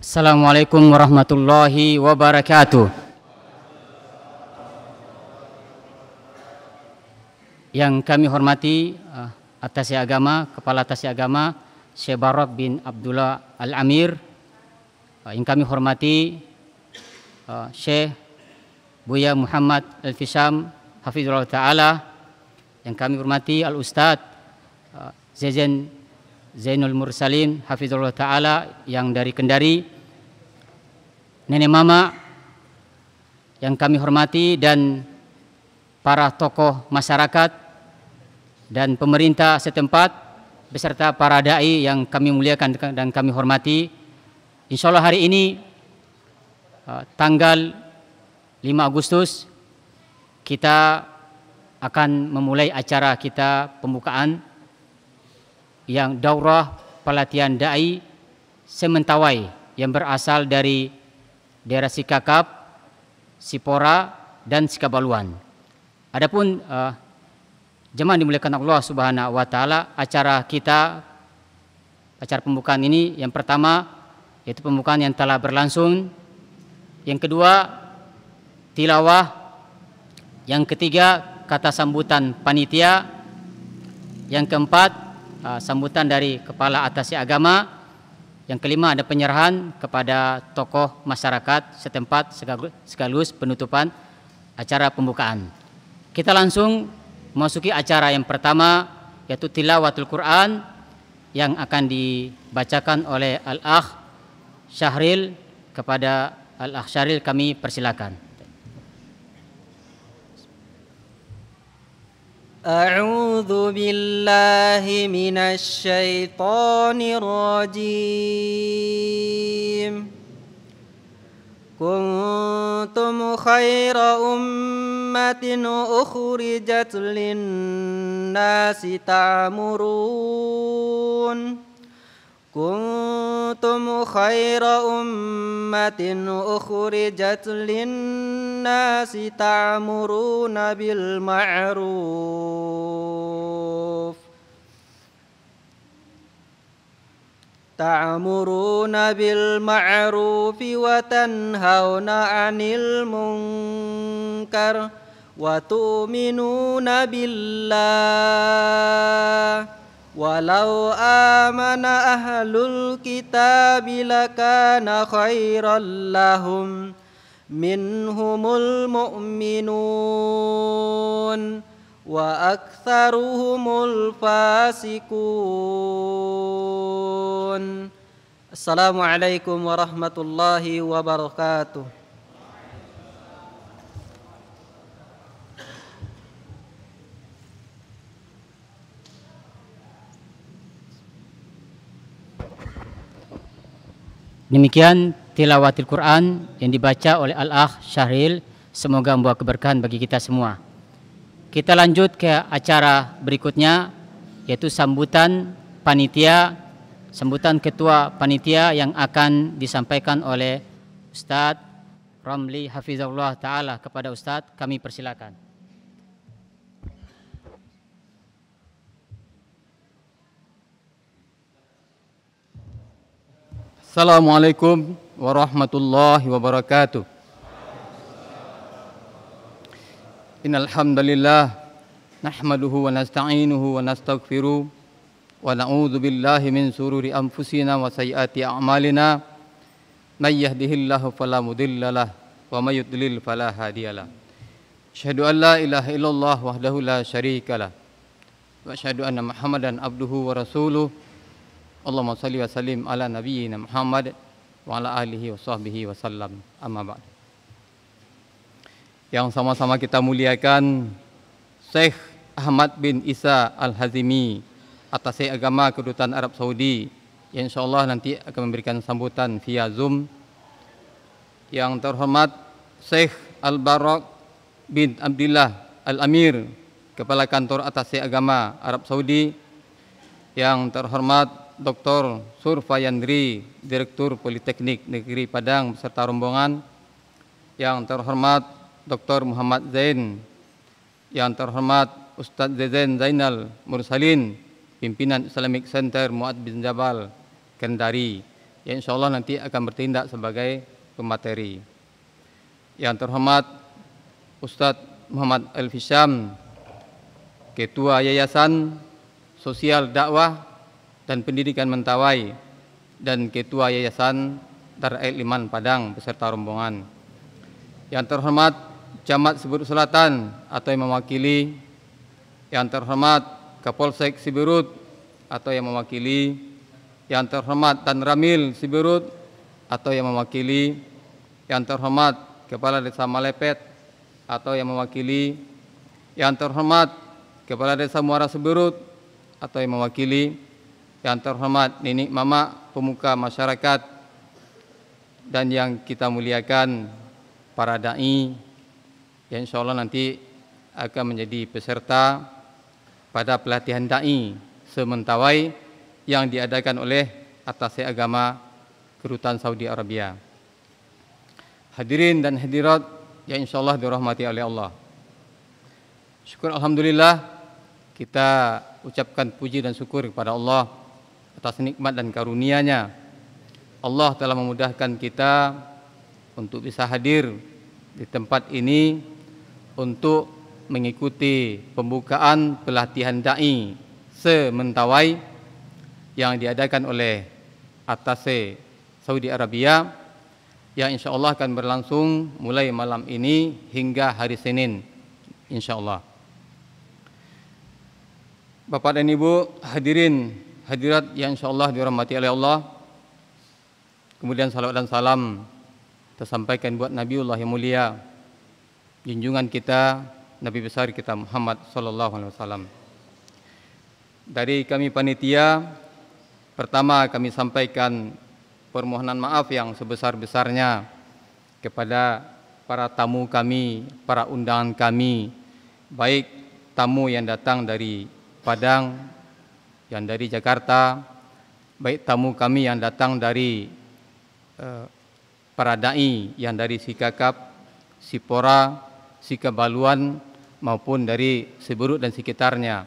Assalamualaikum warahmatullahi wabarakatuh. Yang kami hormati eh, atas agama, kepala atas agama Syekh Barok bin Abdullah Al Amir. Eh, yang kami hormati eh, Syekh Buya Muhammad Al Fisam Hafizullah Taala. Yang kami hormati Al Ustaz Zezen Zainul Mursalin Hafizullah Ta'ala yang dari Kendari Nenek Mama yang kami hormati dan para tokoh masyarakat dan pemerintah setempat beserta para da'i yang kami muliakan dan kami hormati Insya Allah hari ini uh, tanggal 5 Agustus kita akan memulai acara kita pembukaan yang daurah pelatihan dai Sementawai yang berasal dari daerah Sikakap, Sipora dan Sikabaluan. Adapun uh, jemaah dimuliakan Allah Subhanahu wa taala, acara kita acara pembukaan ini yang pertama yaitu pembukaan yang telah berlangsung. Yang kedua tilawah. Yang ketiga kata sambutan panitia. Yang keempat Ah, sambutan dari kepala atasi agama. Yang kelima ada penyerahan kepada tokoh masyarakat setempat sekaligus penutupan acara pembukaan. Kita langsung memasuki acara yang pertama yaitu tilawatul Quran yang akan dibacakan oleh Al-Akh Syahril kepada Al-Akh Syahril kami persilakan. أعوذ بالله من الشيطان الرجيم كنتم خير أمة أخرجت للناس تعمرون كنتم خير أمة أخرجت للناس الناس تعمرون بالمعروف تعمرون بالمعروف وتنهون عن المنكر وتؤمنون بالله ولو آمن أهل الكتاب لكان خيرا لهم minhumul mu'minun wa aktsaruhumul fasikun Assalamualaikum warahmatullahi wabarakatuh Demikian tilawatil Quran yang dibaca oleh Al-Akh Syahril. Semoga membawa keberkahan bagi kita semua. Kita lanjut ke acara berikutnya yaitu sambutan panitia, sambutan ketua panitia yang akan disampaikan oleh Ustadz Ramli Hafizullah Ta'ala kepada Ustadz kami persilakan. Assalamualaikum ورحمة الله وبركاته إن الحمد لله نحمده ونستعينه ونستغفره ونعوذ بالله من سرور أنفسنا وسيئات أعمالنا من يهده الله فلا مضل له ومن يضلل فلا هادي له أشهد أن لا إله إلا الله وحده لا شريك له وأشهد أن محمدا عبده ورسوله اللهم صل وسلم على نبينا محمد wa ala alihi wa sahbihi wa sallam amma ba'd. Yang sama-sama kita muliakan Syekh Ahmad bin Isa Al-Hazimi atas agama kedutaan Arab Saudi yang insyaallah nanti akan memberikan sambutan via Zoom. Yang terhormat Syekh Al-Barak bin Abdullah Al-Amir Kepala Kantor Atase Agama Arab Saudi yang terhormat Dr. Surfayandri, Direktur Politeknik Negeri Padang beserta rombongan, yang terhormat Dr. Muhammad Zain, yang terhormat Ustadz Zain Zainal Mursalin, pimpinan Islamic Center Muad bin Jabal, Kendari, yang insya Allah nanti akan bertindak sebagai pemateri. Yang terhormat Ustadz Muhammad Al-Fisham, Ketua Yayasan Sosial Dakwah dan Pendidikan Mentawai dan Ketua Yayasan Darul Liman Padang beserta rombongan. Yang terhormat Camat Siburut Selatan atau yang mewakili, yang terhormat Kapolsek Siburut atau yang mewakili, yang terhormat Tan Ramil Siburut atau yang mewakili, yang terhormat Kepala Desa Malepet atau yang mewakili, yang terhormat Kepala Desa Muara Siburut atau yang mewakili, yang terhormat nenek mama pemuka masyarakat dan yang kita muliakan para da'i yang insya Allah nanti akan menjadi peserta pada pelatihan da'i sementawai yang diadakan oleh atasnya agama Kerutan Saudi Arabia. Hadirin dan hadirat yang insya Allah dirahmati oleh Allah. Syukur Alhamdulillah kita ucapkan puji dan syukur kepada Allah atas nikmat dan karunia-Nya. Allah telah memudahkan kita untuk bisa hadir di tempat ini untuk mengikuti pembukaan pelatihan dai sementawai yang diadakan oleh Atase Saudi Arabia yang insya Allah akan berlangsung mulai malam ini hingga hari Senin insya Allah. Bapak dan Ibu hadirin hadirat yang insyaallah Allah dirahmati oleh Allah. Kemudian salawat dan salam tersampaikan buat Nabiullah yang mulia, junjungan kita, Nabi besar kita Muhammad Sallallahu Alaihi Wasallam. Dari kami panitia, pertama kami sampaikan permohonan maaf yang sebesar-besarnya kepada para tamu kami, para undangan kami, baik tamu yang datang dari Padang yang dari Jakarta, baik tamu kami yang datang dari eh, para dai yang dari Sikakap, Sipora, Sikabaluan maupun dari seburuk dan sekitarnya.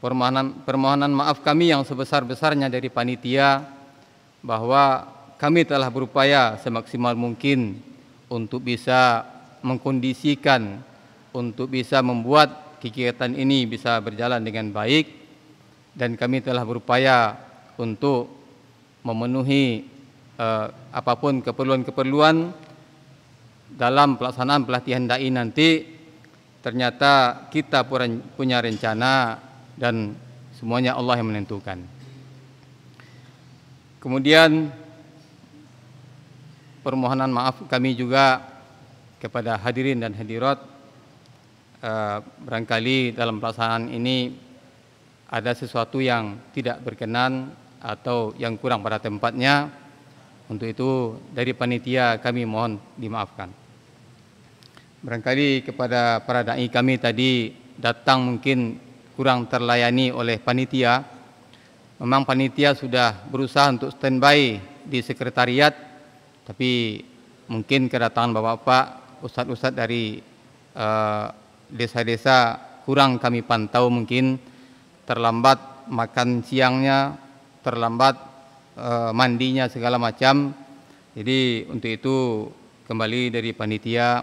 Permohonan permohonan maaf kami yang sebesar-besarnya dari panitia bahwa kami telah berupaya semaksimal mungkin untuk bisa mengkondisikan untuk bisa membuat kegiatan ini bisa berjalan dengan baik dan kami telah berupaya untuk memenuhi uh, apapun keperluan-keperluan dalam pelaksanaan pelatihan dai nanti ternyata kita punya rencana dan semuanya Allah yang menentukan. Kemudian permohonan maaf kami juga kepada hadirin dan hadirat uh, barangkali dalam pelaksanaan ini ada sesuatu yang tidak berkenan atau yang kurang pada tempatnya, untuk itu dari panitia kami mohon dimaafkan. Barangkali kepada para dai kami tadi datang mungkin kurang terlayani oleh panitia. Memang panitia sudah berusaha untuk standby di sekretariat, tapi mungkin kedatangan bapak-bapak, ustadz-ustadz dari eh, desa-desa uh, desa -desa kurang kami pantau mungkin terlambat makan siangnya, terlambat eh, mandinya segala macam. Jadi untuk itu kembali dari panitia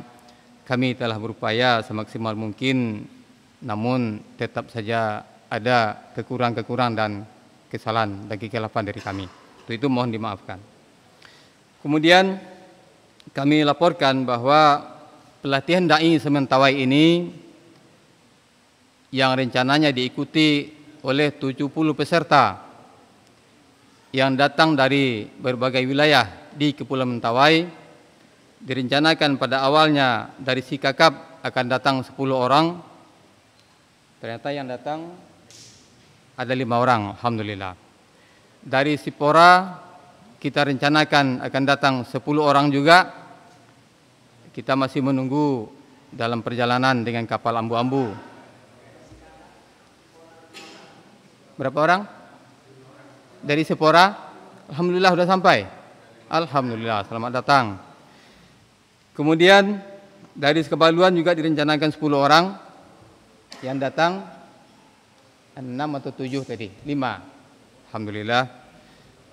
kami telah berupaya semaksimal mungkin namun tetap saja ada kekurangan-kekurangan dan kesalahan dan kelapan dari kami. Untuk itu mohon dimaafkan. Kemudian kami laporkan bahwa pelatihan dai sementawai ini yang rencananya diikuti oleh 70 peserta yang datang dari berbagai wilayah di Kepulauan Mentawai. Direncanakan pada awalnya dari Sikakap akan datang 10 orang. Ternyata yang datang ada lima orang, Alhamdulillah. Dari Sipora kita rencanakan akan datang 10 orang juga. Kita masih menunggu dalam perjalanan dengan kapal ambu-ambu. Berapa orang? Dari Sepora. Alhamdulillah sudah sampai. Alhamdulillah, selamat datang. Kemudian dari Sekebaluan juga direncanakan 10 orang yang datang 6 atau 7 tadi, 5. Alhamdulillah.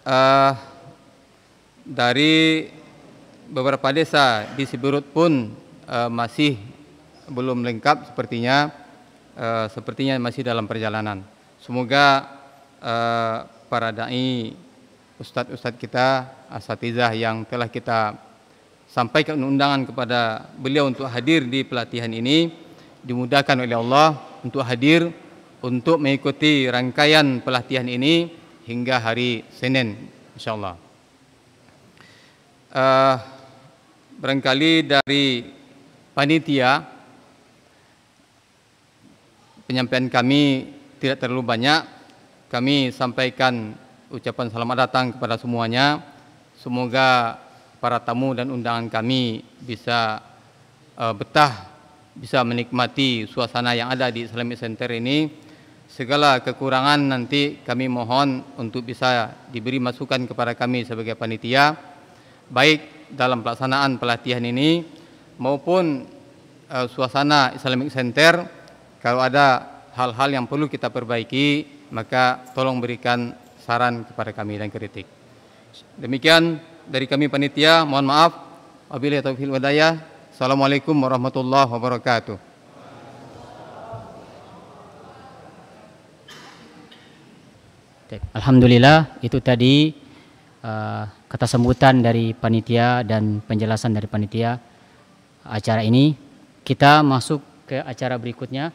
Uh, dari beberapa desa di Siburut pun uh, masih belum lengkap sepertinya uh, sepertinya masih dalam perjalanan. Semoga uh, para dai, ustadz-ustadz kita, asatizah yang telah kita sampaikan undangan kepada beliau untuk hadir di pelatihan ini dimudahkan oleh Allah untuk hadir untuk mengikuti rangkaian pelatihan ini hingga hari Senin insyaallah. Uh, barangkali dari panitia penyampaian kami tidak terlalu banyak kami sampaikan ucapan selamat datang kepada semuanya. Semoga para tamu dan undangan kami bisa uh, betah, bisa menikmati suasana yang ada di Islamic Center ini. Segala kekurangan nanti kami mohon untuk bisa diberi masukan kepada kami sebagai panitia, baik dalam pelaksanaan pelatihan ini maupun uh, suasana Islamic Center. Kalau ada hal-hal yang perlu kita perbaiki, maka tolong berikan saran kepada kami dan kritik. Demikian dari kami panitia, mohon maaf. Wabillahi taufiq hidayah. Assalamualaikum warahmatullahi wabarakatuh. Alhamdulillah itu tadi uh, kata sambutan dari panitia dan penjelasan dari panitia acara ini. Kita masuk ke acara berikutnya.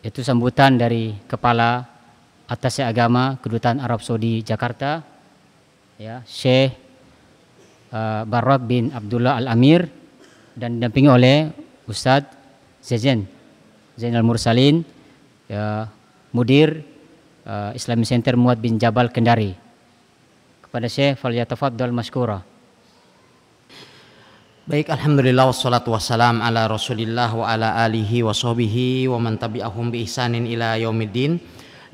yaitu sambutan dari kepala atasnya agama kedutaan Arab Saudi Jakarta ya Syekh uh, eh, Barak bin Abdullah Al Amir dan didampingi oleh Ustadz Zezen Zainal Mursalin ya, Mudir uh, Islamic Center Muat bin Jabal Kendari kepada Syekh Falyatafaddal Maskura Baik, Alhamdulillah wassalatu wassalam ala rasulillah wa ala alihi wa sahbihi wa man tabi'ahum bi ihsanin ila yaumiddin.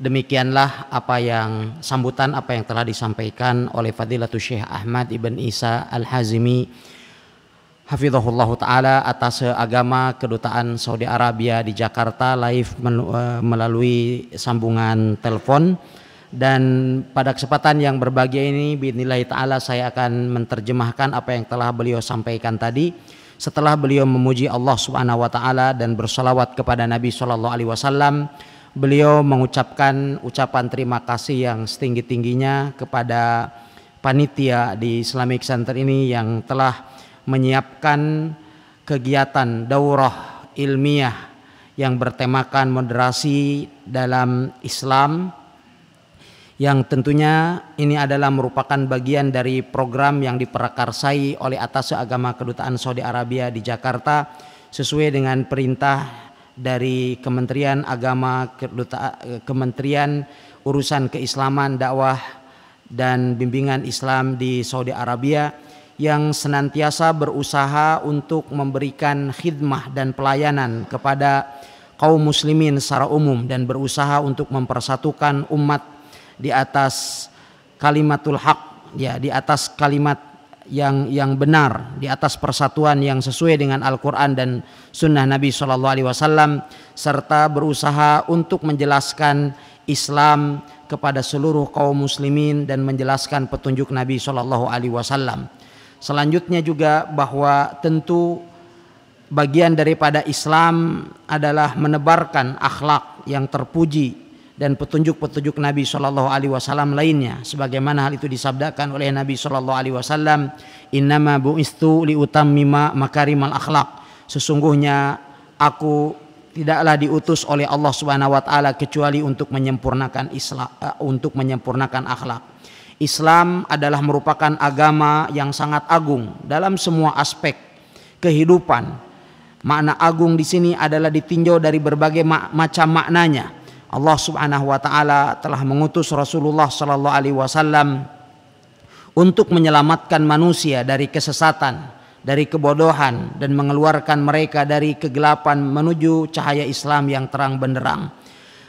Demikianlah apa yang sambutan apa yang telah disampaikan oleh Fadilatul Syekh Ahmad Ibn Isa Al-Hazimi Hafizahullah Ta'ala atas agama kedutaan Saudi Arabia di Jakarta live eh, melalui sambungan telepon dan pada kesempatan yang berbahagia ini binilai taala saya akan menerjemahkan apa yang telah beliau sampaikan tadi setelah beliau memuji Allah Subhanahu wa taala dan bersolawat kepada Nabi sallallahu alaihi wasallam beliau mengucapkan ucapan terima kasih yang setinggi-tingginya kepada panitia di Islamic Center ini yang telah menyiapkan kegiatan daurah ilmiah yang bertemakan moderasi dalam Islam yang tentunya ini adalah merupakan bagian dari program yang diperakarsai oleh atas agama kedutaan Saudi Arabia di Jakarta sesuai dengan perintah dari Kementerian Agama Keduta, Kementerian Urusan Keislaman Dakwah dan Bimbingan Islam di Saudi Arabia yang senantiasa berusaha untuk memberikan khidmah dan pelayanan kepada kaum muslimin secara umum dan berusaha untuk mempersatukan umat di atas kalimatul hak ya di atas kalimat yang yang benar di atas persatuan yang sesuai dengan Al-Qur'an dan sunnah Nabi Shallallahu alaihi wasallam serta berusaha untuk menjelaskan Islam kepada seluruh kaum muslimin dan menjelaskan petunjuk Nabi Shallallahu alaihi wasallam. Selanjutnya juga bahwa tentu bagian daripada Islam adalah menebarkan akhlak yang terpuji dan petunjuk-petunjuk Nabi Shallallahu Alaihi Wasallam lainnya, sebagaimana hal itu disabdakan oleh Nabi Shallallahu Alaihi Wasallam, Innama buistu mima makarimal akhlak. Sesungguhnya aku tidaklah diutus oleh Allah Subhanahu wa taala kecuali untuk menyempurnakan Islam eh, untuk menyempurnakan akhlak. Islam adalah merupakan agama yang sangat agung dalam semua aspek kehidupan. Makna agung di sini adalah ditinjau dari berbagai macam maknanya Allah Subhanahu wa taala telah mengutus Rasulullah sallallahu alaihi wasallam untuk menyelamatkan manusia dari kesesatan, dari kebodohan dan mengeluarkan mereka dari kegelapan menuju cahaya Islam yang terang benderang.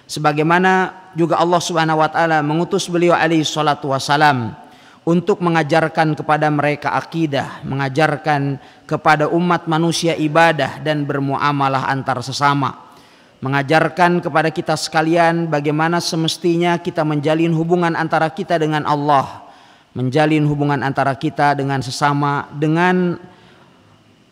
Sebagaimana juga Allah Subhanahu wa taala mengutus beliau alaihi salatu wasallam untuk mengajarkan kepada mereka akidah, mengajarkan kepada umat manusia ibadah dan bermuamalah antar sesama mengajarkan kepada kita sekalian bagaimana semestinya kita menjalin hubungan antara kita dengan Allah, menjalin hubungan antara kita dengan sesama dengan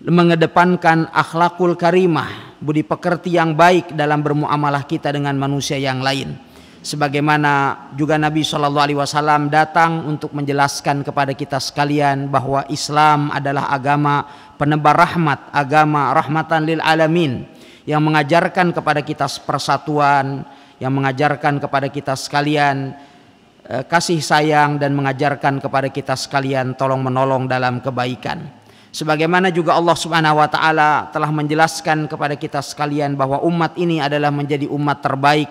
mengedepankan akhlakul karimah, budi pekerti yang baik dalam bermuamalah kita dengan manusia yang lain. Sebagaimana juga Nabi Shallallahu Alaihi Wasallam datang untuk menjelaskan kepada kita sekalian bahwa Islam adalah agama penebar rahmat, agama rahmatan lil alamin yang mengajarkan kepada kita persatuan, yang mengajarkan kepada kita sekalian eh, kasih sayang dan mengajarkan kepada kita sekalian tolong menolong dalam kebaikan. Sebagaimana juga Allah Subhanahu wa taala telah menjelaskan kepada kita sekalian bahwa umat ini adalah menjadi umat terbaik,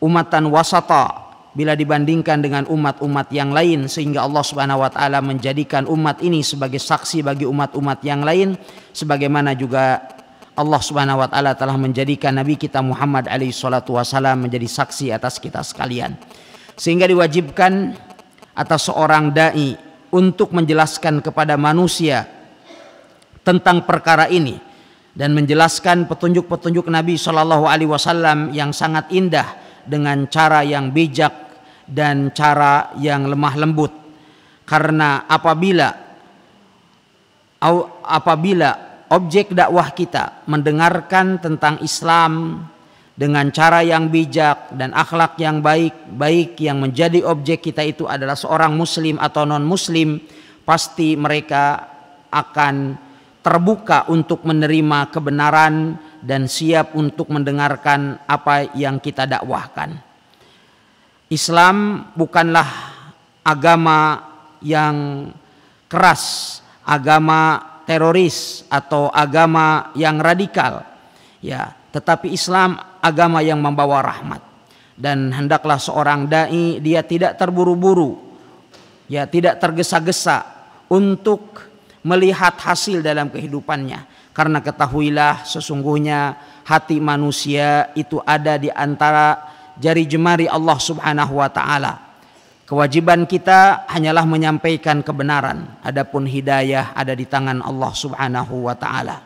umatan wasata bila dibandingkan dengan umat-umat yang lain sehingga Allah Subhanahu wa taala menjadikan umat ini sebagai saksi bagi umat-umat yang lain sebagaimana juga Allah Subhanahu wa taala telah menjadikan nabi kita Muhammad alaihi salatu wasallam menjadi saksi atas kita sekalian. Sehingga diwajibkan atas seorang dai untuk menjelaskan kepada manusia tentang perkara ini dan menjelaskan petunjuk-petunjuk Nabi Shallallahu alaihi wasallam yang sangat indah dengan cara yang bijak dan cara yang lemah lembut. Karena apabila apabila objek dakwah kita mendengarkan tentang Islam dengan cara yang bijak dan akhlak yang baik, baik yang menjadi objek kita itu adalah seorang muslim atau non-muslim, pasti mereka akan terbuka untuk menerima kebenaran dan siap untuk mendengarkan apa yang kita dakwahkan. Islam bukanlah agama yang keras, agama teroris atau agama yang radikal ya tetapi Islam agama yang membawa rahmat dan hendaklah seorang dai dia tidak terburu-buru ya tidak tergesa-gesa untuk melihat hasil dalam kehidupannya karena ketahuilah sesungguhnya hati manusia itu ada di antara jari jemari Allah Subhanahu wa taala Kewajiban kita hanyalah menyampaikan kebenaran. Adapun hidayah ada di tangan Allah Subhanahu wa taala.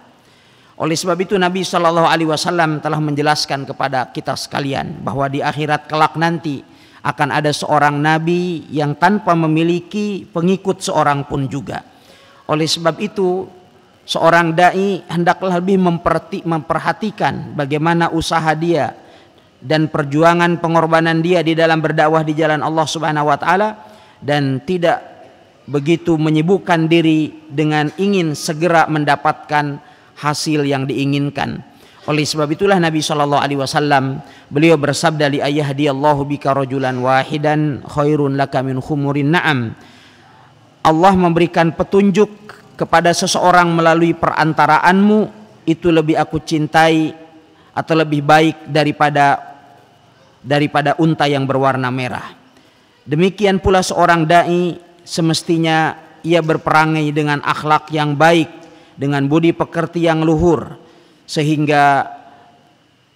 Oleh sebab itu Nabi Shallallahu alaihi wasallam telah menjelaskan kepada kita sekalian bahwa di akhirat kelak nanti akan ada seorang nabi yang tanpa memiliki pengikut seorang pun juga. Oleh sebab itu seorang dai hendaklah lebih memperhatikan bagaimana usaha dia dan perjuangan pengorbanan dia di dalam berdakwah di jalan Allah Subhanahu wa taala dan tidak begitu menyibukkan diri dengan ingin segera mendapatkan hasil yang diinginkan. Oleh sebab itulah Nabi Shallallahu Alaihi Wasallam beliau bersabda li ayah dia bika rojulan wahidan khairun laka min khumurin naam. Allah memberikan petunjuk kepada seseorang melalui perantaraanmu itu lebih aku cintai atau lebih baik daripada daripada unta yang berwarna merah. Demikian pula seorang dai semestinya ia berperangai dengan akhlak yang baik, dengan budi pekerti yang luhur sehingga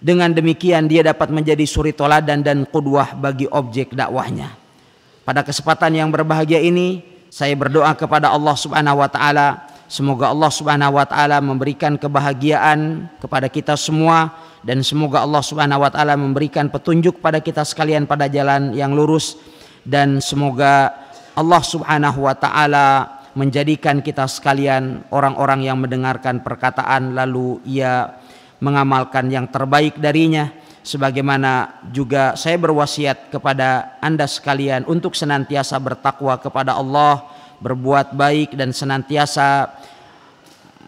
dengan demikian dia dapat menjadi suri toladan dan kudwah bagi objek dakwahnya. Pada kesempatan yang berbahagia ini saya berdoa kepada Allah Subhanahu wa taala Semoga Allah Subhanahu wa taala memberikan kebahagiaan kepada kita semua dan semoga Allah Subhanahu wa taala memberikan petunjuk pada kita sekalian pada jalan yang lurus dan semoga Allah Subhanahu wa taala menjadikan kita sekalian orang-orang yang mendengarkan perkataan lalu ia mengamalkan yang terbaik darinya sebagaimana juga saya berwasiat kepada Anda sekalian untuk senantiasa bertakwa kepada Allah, berbuat baik dan senantiasa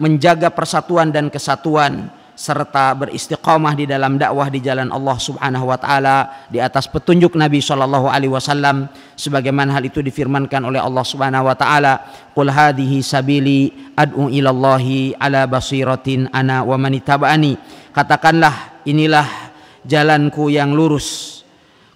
menjaga persatuan dan kesatuan serta beristiqamah di dalam dakwah di jalan Allah Subhanahu wa taala di atas petunjuk Nabi sallallahu alaihi wasallam sebagaimana hal itu difirmankan oleh Allah Subhanahu wa taala qul hadhihi sabili ad'u ila Allahi ala basiratin ana wa manittaba'ani katakanlah inilah jalanku yang lurus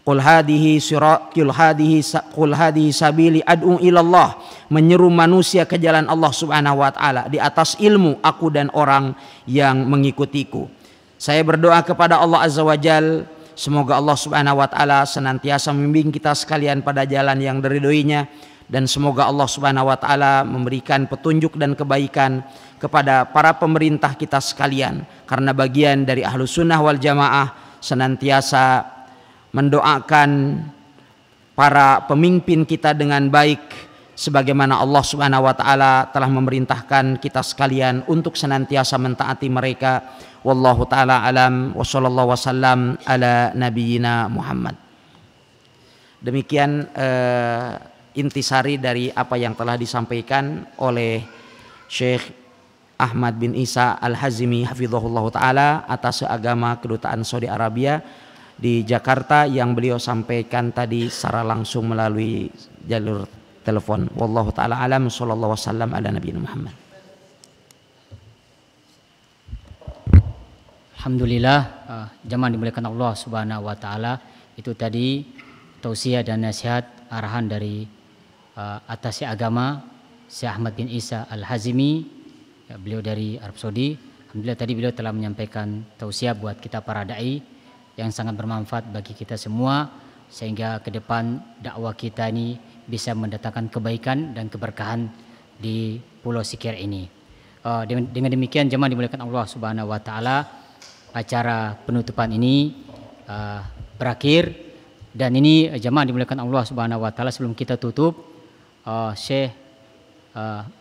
Qul hadihi siratul hadihi qul hadihi sabili ad'u ilallah menyeru manusia ke jalan Allah Subhanahu wa taala di atas ilmu aku dan orang yang mengikutiku. Saya berdoa kepada Allah Azza wa Jal semoga Allah Subhanahu wa taala senantiasa membimbing kita sekalian pada jalan yang diridoinya dan semoga Allah Subhanahu wa taala memberikan petunjuk dan kebaikan kepada para pemerintah kita sekalian karena bagian dari ahlu sunnah wal jamaah senantiasa mendoakan para pemimpin kita dengan baik sebagaimana Allah Subhanahu wa taala telah memerintahkan kita sekalian untuk senantiasa mentaati mereka wallahu taala alam wa sallallahu wasallam ala nabiyyina Muhammad demikian uh, intisari dari apa yang telah disampaikan oleh Syekh Ahmad bin Isa Al-Hazimi hafizahullah taala atas agama kedutaan Saudi Arabia di Jakarta yang beliau sampaikan tadi secara langsung melalui jalur telepon. Wallahu taala alam sallallahu wasallam ala Nabi Muhammad. Alhamdulillah uh, eh, jamaah dimuliakan Allah Subhanahu wa taala. Itu tadi tausiah dan nasihat arahan dari uh, atas agama Syekh Ahmad bin Isa Al-Hazimi ya, beliau dari Arab Saudi. Alhamdulillah tadi beliau telah menyampaikan tausiah buat kita para dai yang sangat bermanfaat bagi kita semua sehingga ke depan dakwah kita ini bisa mendatangkan kebaikan dan keberkahan di Pulau Sikir ini. Eh, dengan demikian jemaah dimuliakan Allah Subhanahu wa taala acara penutupan ini eh, berakhir dan ini eh, jemaah dimuliakan Allah Subhanahu wa taala sebelum kita tutup Syekh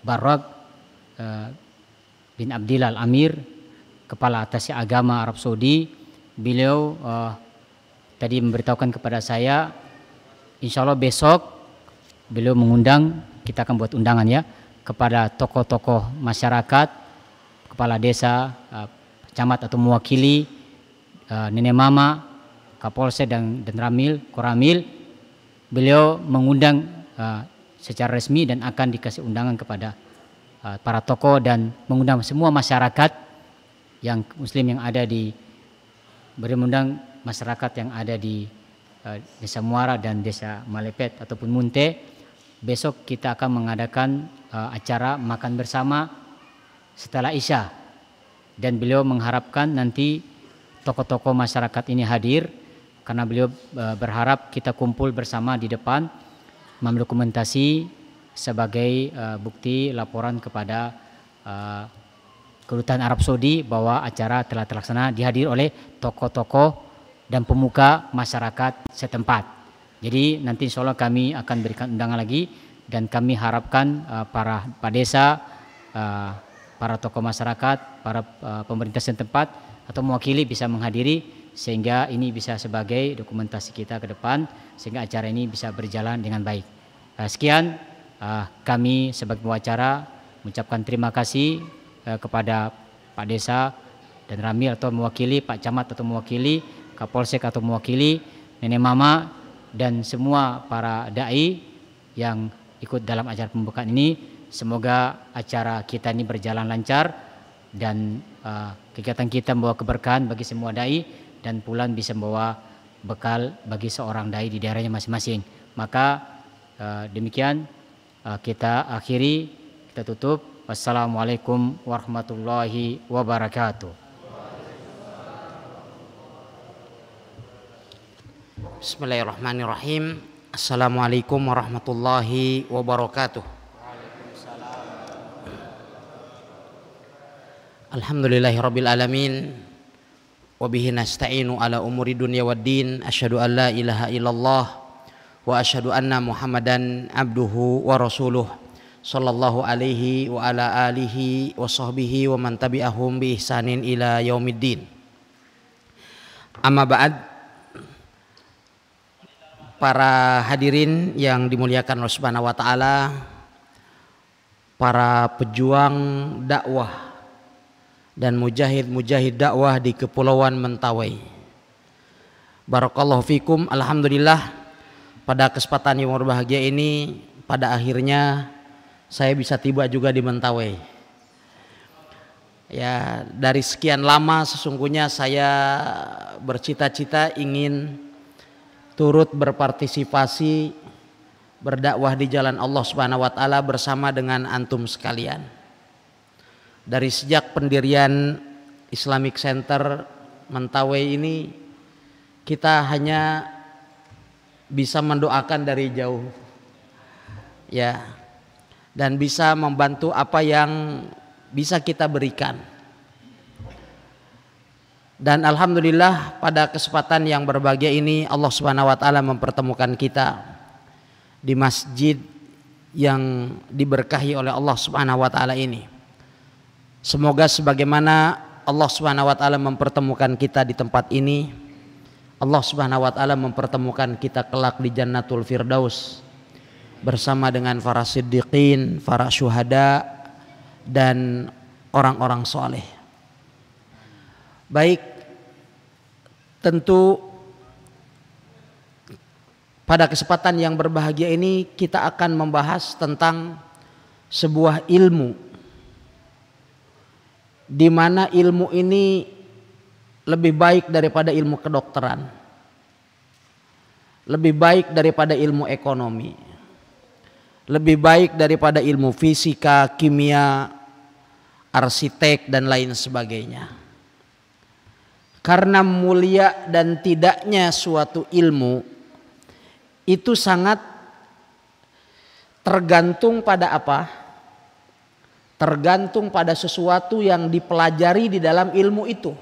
Barak bin Abdillah Al-Amir kepala atas agama Arab Saudi beliau uh, tadi memberitahukan kepada saya, insya Allah besok beliau mengundang, kita akan buat undangan ya, kepada tokoh-tokoh masyarakat, kepala desa, uh, camat atau mewakili, uh, nenek mama, Kapolsek dan, dan Ramil, Koramil, beliau mengundang uh, secara resmi dan akan dikasih undangan kepada uh, para tokoh dan mengundang semua masyarakat yang Muslim yang ada di Beri mengundang masyarakat yang ada di uh, Desa Muara dan Desa Malepet ataupun Munte. Besok kita akan mengadakan uh, acara makan bersama setelah Isya. Dan beliau mengharapkan nanti tokoh-tokoh masyarakat ini hadir karena beliau eh, berharap kita kumpul bersama di depan mendokumentasi sebagai bukti laporan kepada Kedutaan Arab Saudi bahwa acara telah terlaksana dihadir oleh tokoh-tokoh dan pemuka masyarakat setempat. Jadi nanti insya Allah kami akan berikan undangan lagi dan kami harapkan uh, para Pak Desa, uh, para tokoh masyarakat, para uh, pemerintah setempat atau mewakili bisa menghadiri sehingga ini bisa sebagai dokumentasi kita ke depan sehingga acara ini bisa berjalan dengan baik. Uh, sekian uh, kami sebagai wacara mengucapkan terima kasih eh, kepada Pak Desa dan Ramil atau mewakili Pak Camat atau mewakili Kapolsek atau mewakili Nenek Mama dan semua para dai yang ikut dalam acara pembukaan ini semoga acara kita ini berjalan lancar dan uh, kegiatan kita membawa keberkahan bagi semua dai dan pulan bisa membawa bekal bagi seorang dai di daerahnya masing-masing maka uh, demikian uh, kita akhiri kita tutup Wassalamualaikum warahmatullahi wabarakatuh. Bismillahirrahmanirrahim. Assalamualaikum warahmatullahi wabarakatuh. Alhamdulillahi rabbil alamin. Wabihi nasta'inu ala umuri dunia wa din. Ashadu an la ilaha illallah. Wa ashadu anna muhammadan abduhu wa rasuluh sallallahu alaihi wa ala alihi wa sahbihi wa man tabi'ahum bi ihsanin ila yaumiddin. Amma ba'd para hadirin yang dimuliakan Allah Subhanahu wa taala, para pejuang dakwah dan mujahid-mujahid dakwah di kepulauan Mentawai. Barakallahu fikum, alhamdulillah pada kesempatan yang berbahagia ini pada akhirnya saya bisa tiba juga di Mentawai. Ya, dari sekian lama sesungguhnya saya bercita-cita ingin turut berpartisipasi berdakwah di jalan Allah Subhanahu wa taala bersama dengan antum sekalian. Dari sejak pendirian Islamic Center Mentawai ini kita hanya bisa mendoakan dari jauh. Ya, dan bisa membantu apa yang bisa kita berikan. Dan alhamdulillah pada kesempatan yang berbahagia ini Allah Subhanahu wa taala mempertemukan kita di masjid yang diberkahi oleh Allah Subhanahu wa taala ini. Semoga sebagaimana Allah Subhanahu wa taala mempertemukan kita di tempat ini, Allah Subhanahu wa taala mempertemukan kita kelak di Jannatul Firdaus bersama dengan para siddiqin, para syuhada dan orang-orang soleh. Baik, tentu pada kesempatan yang berbahagia ini kita akan membahas tentang sebuah ilmu di mana ilmu ini lebih baik daripada ilmu kedokteran. Lebih baik daripada ilmu ekonomi lebih baik daripada ilmu fisika, kimia, arsitek dan lain sebagainya. Karena mulia dan tidaknya suatu ilmu itu sangat tergantung pada apa? Tergantung pada sesuatu yang dipelajari di dalam ilmu itu.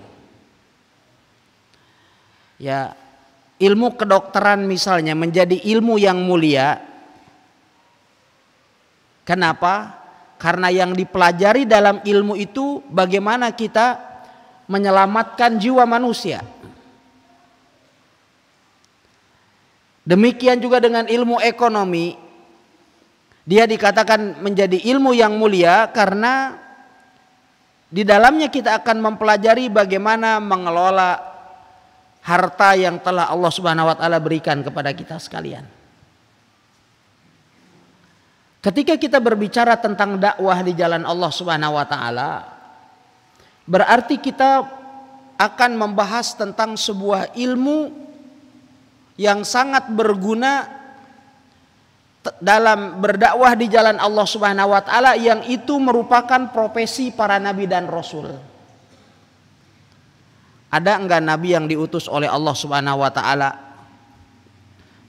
Ya, ilmu kedokteran misalnya menjadi ilmu yang mulia Kenapa? Karena yang dipelajari dalam ilmu itu bagaimana kita menyelamatkan jiwa manusia. Demikian juga dengan ilmu ekonomi. Dia dikatakan menjadi ilmu yang mulia karena di dalamnya kita akan mempelajari bagaimana mengelola harta yang telah Allah Subhanahu wa taala berikan kepada kita sekalian. Ketika kita berbicara tentang dakwah di jalan Allah Subhanahu wa taala, berarti kita akan membahas tentang sebuah ilmu yang sangat berguna dalam berdakwah di jalan Allah Subhanahu wa taala yang itu merupakan profesi para nabi dan rasul. Ada enggak nabi yang diutus oleh Allah Subhanahu wa taala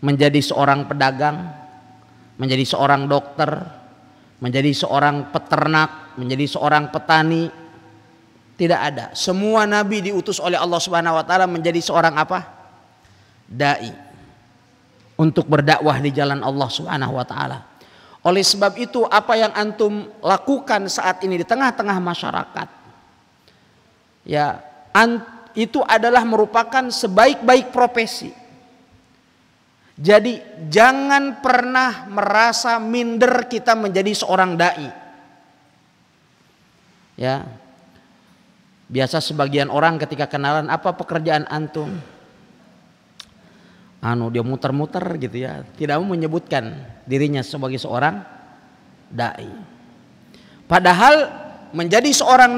menjadi seorang pedagang? menjadi seorang dokter, menjadi seorang peternak, menjadi seorang petani. Tidak ada. Semua nabi diutus oleh Allah Subhanahu wa taala menjadi seorang apa? dai. Untuk berdakwah di jalan Allah Subhanahu wa taala. Oleh sebab itu apa yang antum lakukan saat ini di tengah-tengah masyarakat ya itu adalah merupakan sebaik-baik profesi jadi jangan pernah merasa minder kita menjadi seorang dai. Ya. Biasa sebagian orang ketika kenalan apa pekerjaan antum? Anu dia muter-muter gitu ya, tidak mau menyebutkan dirinya sebagai seorang dai. Padahal menjadi seorang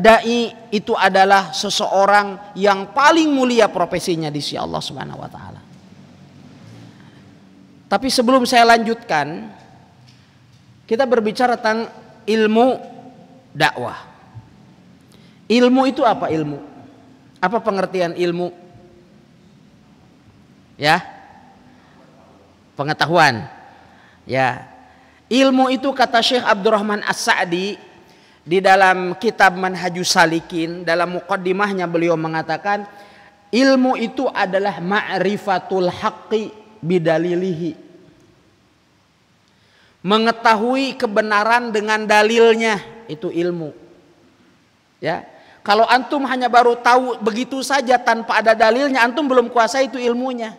dai itu adalah seseorang yang paling mulia profesinya di sisi Allah Subhanahu wa taala. Tapi sebelum saya lanjutkan, kita berbicara tentang ilmu dakwah. Ilmu itu apa ilmu? Apa pengertian ilmu? Ya. Pengetahuan. Ya. Ilmu itu kata Syekh Abdurrahman As-Sa'di di dalam kitab Manhajus Salikin dalam mukaddimahnya beliau mengatakan ilmu itu adalah ma'rifatul haqqi bidalilihi mengetahui kebenaran dengan dalilnya itu ilmu ya kalau antum hanya baru tahu begitu saja tanpa ada dalilnya antum belum kuasa itu ilmunya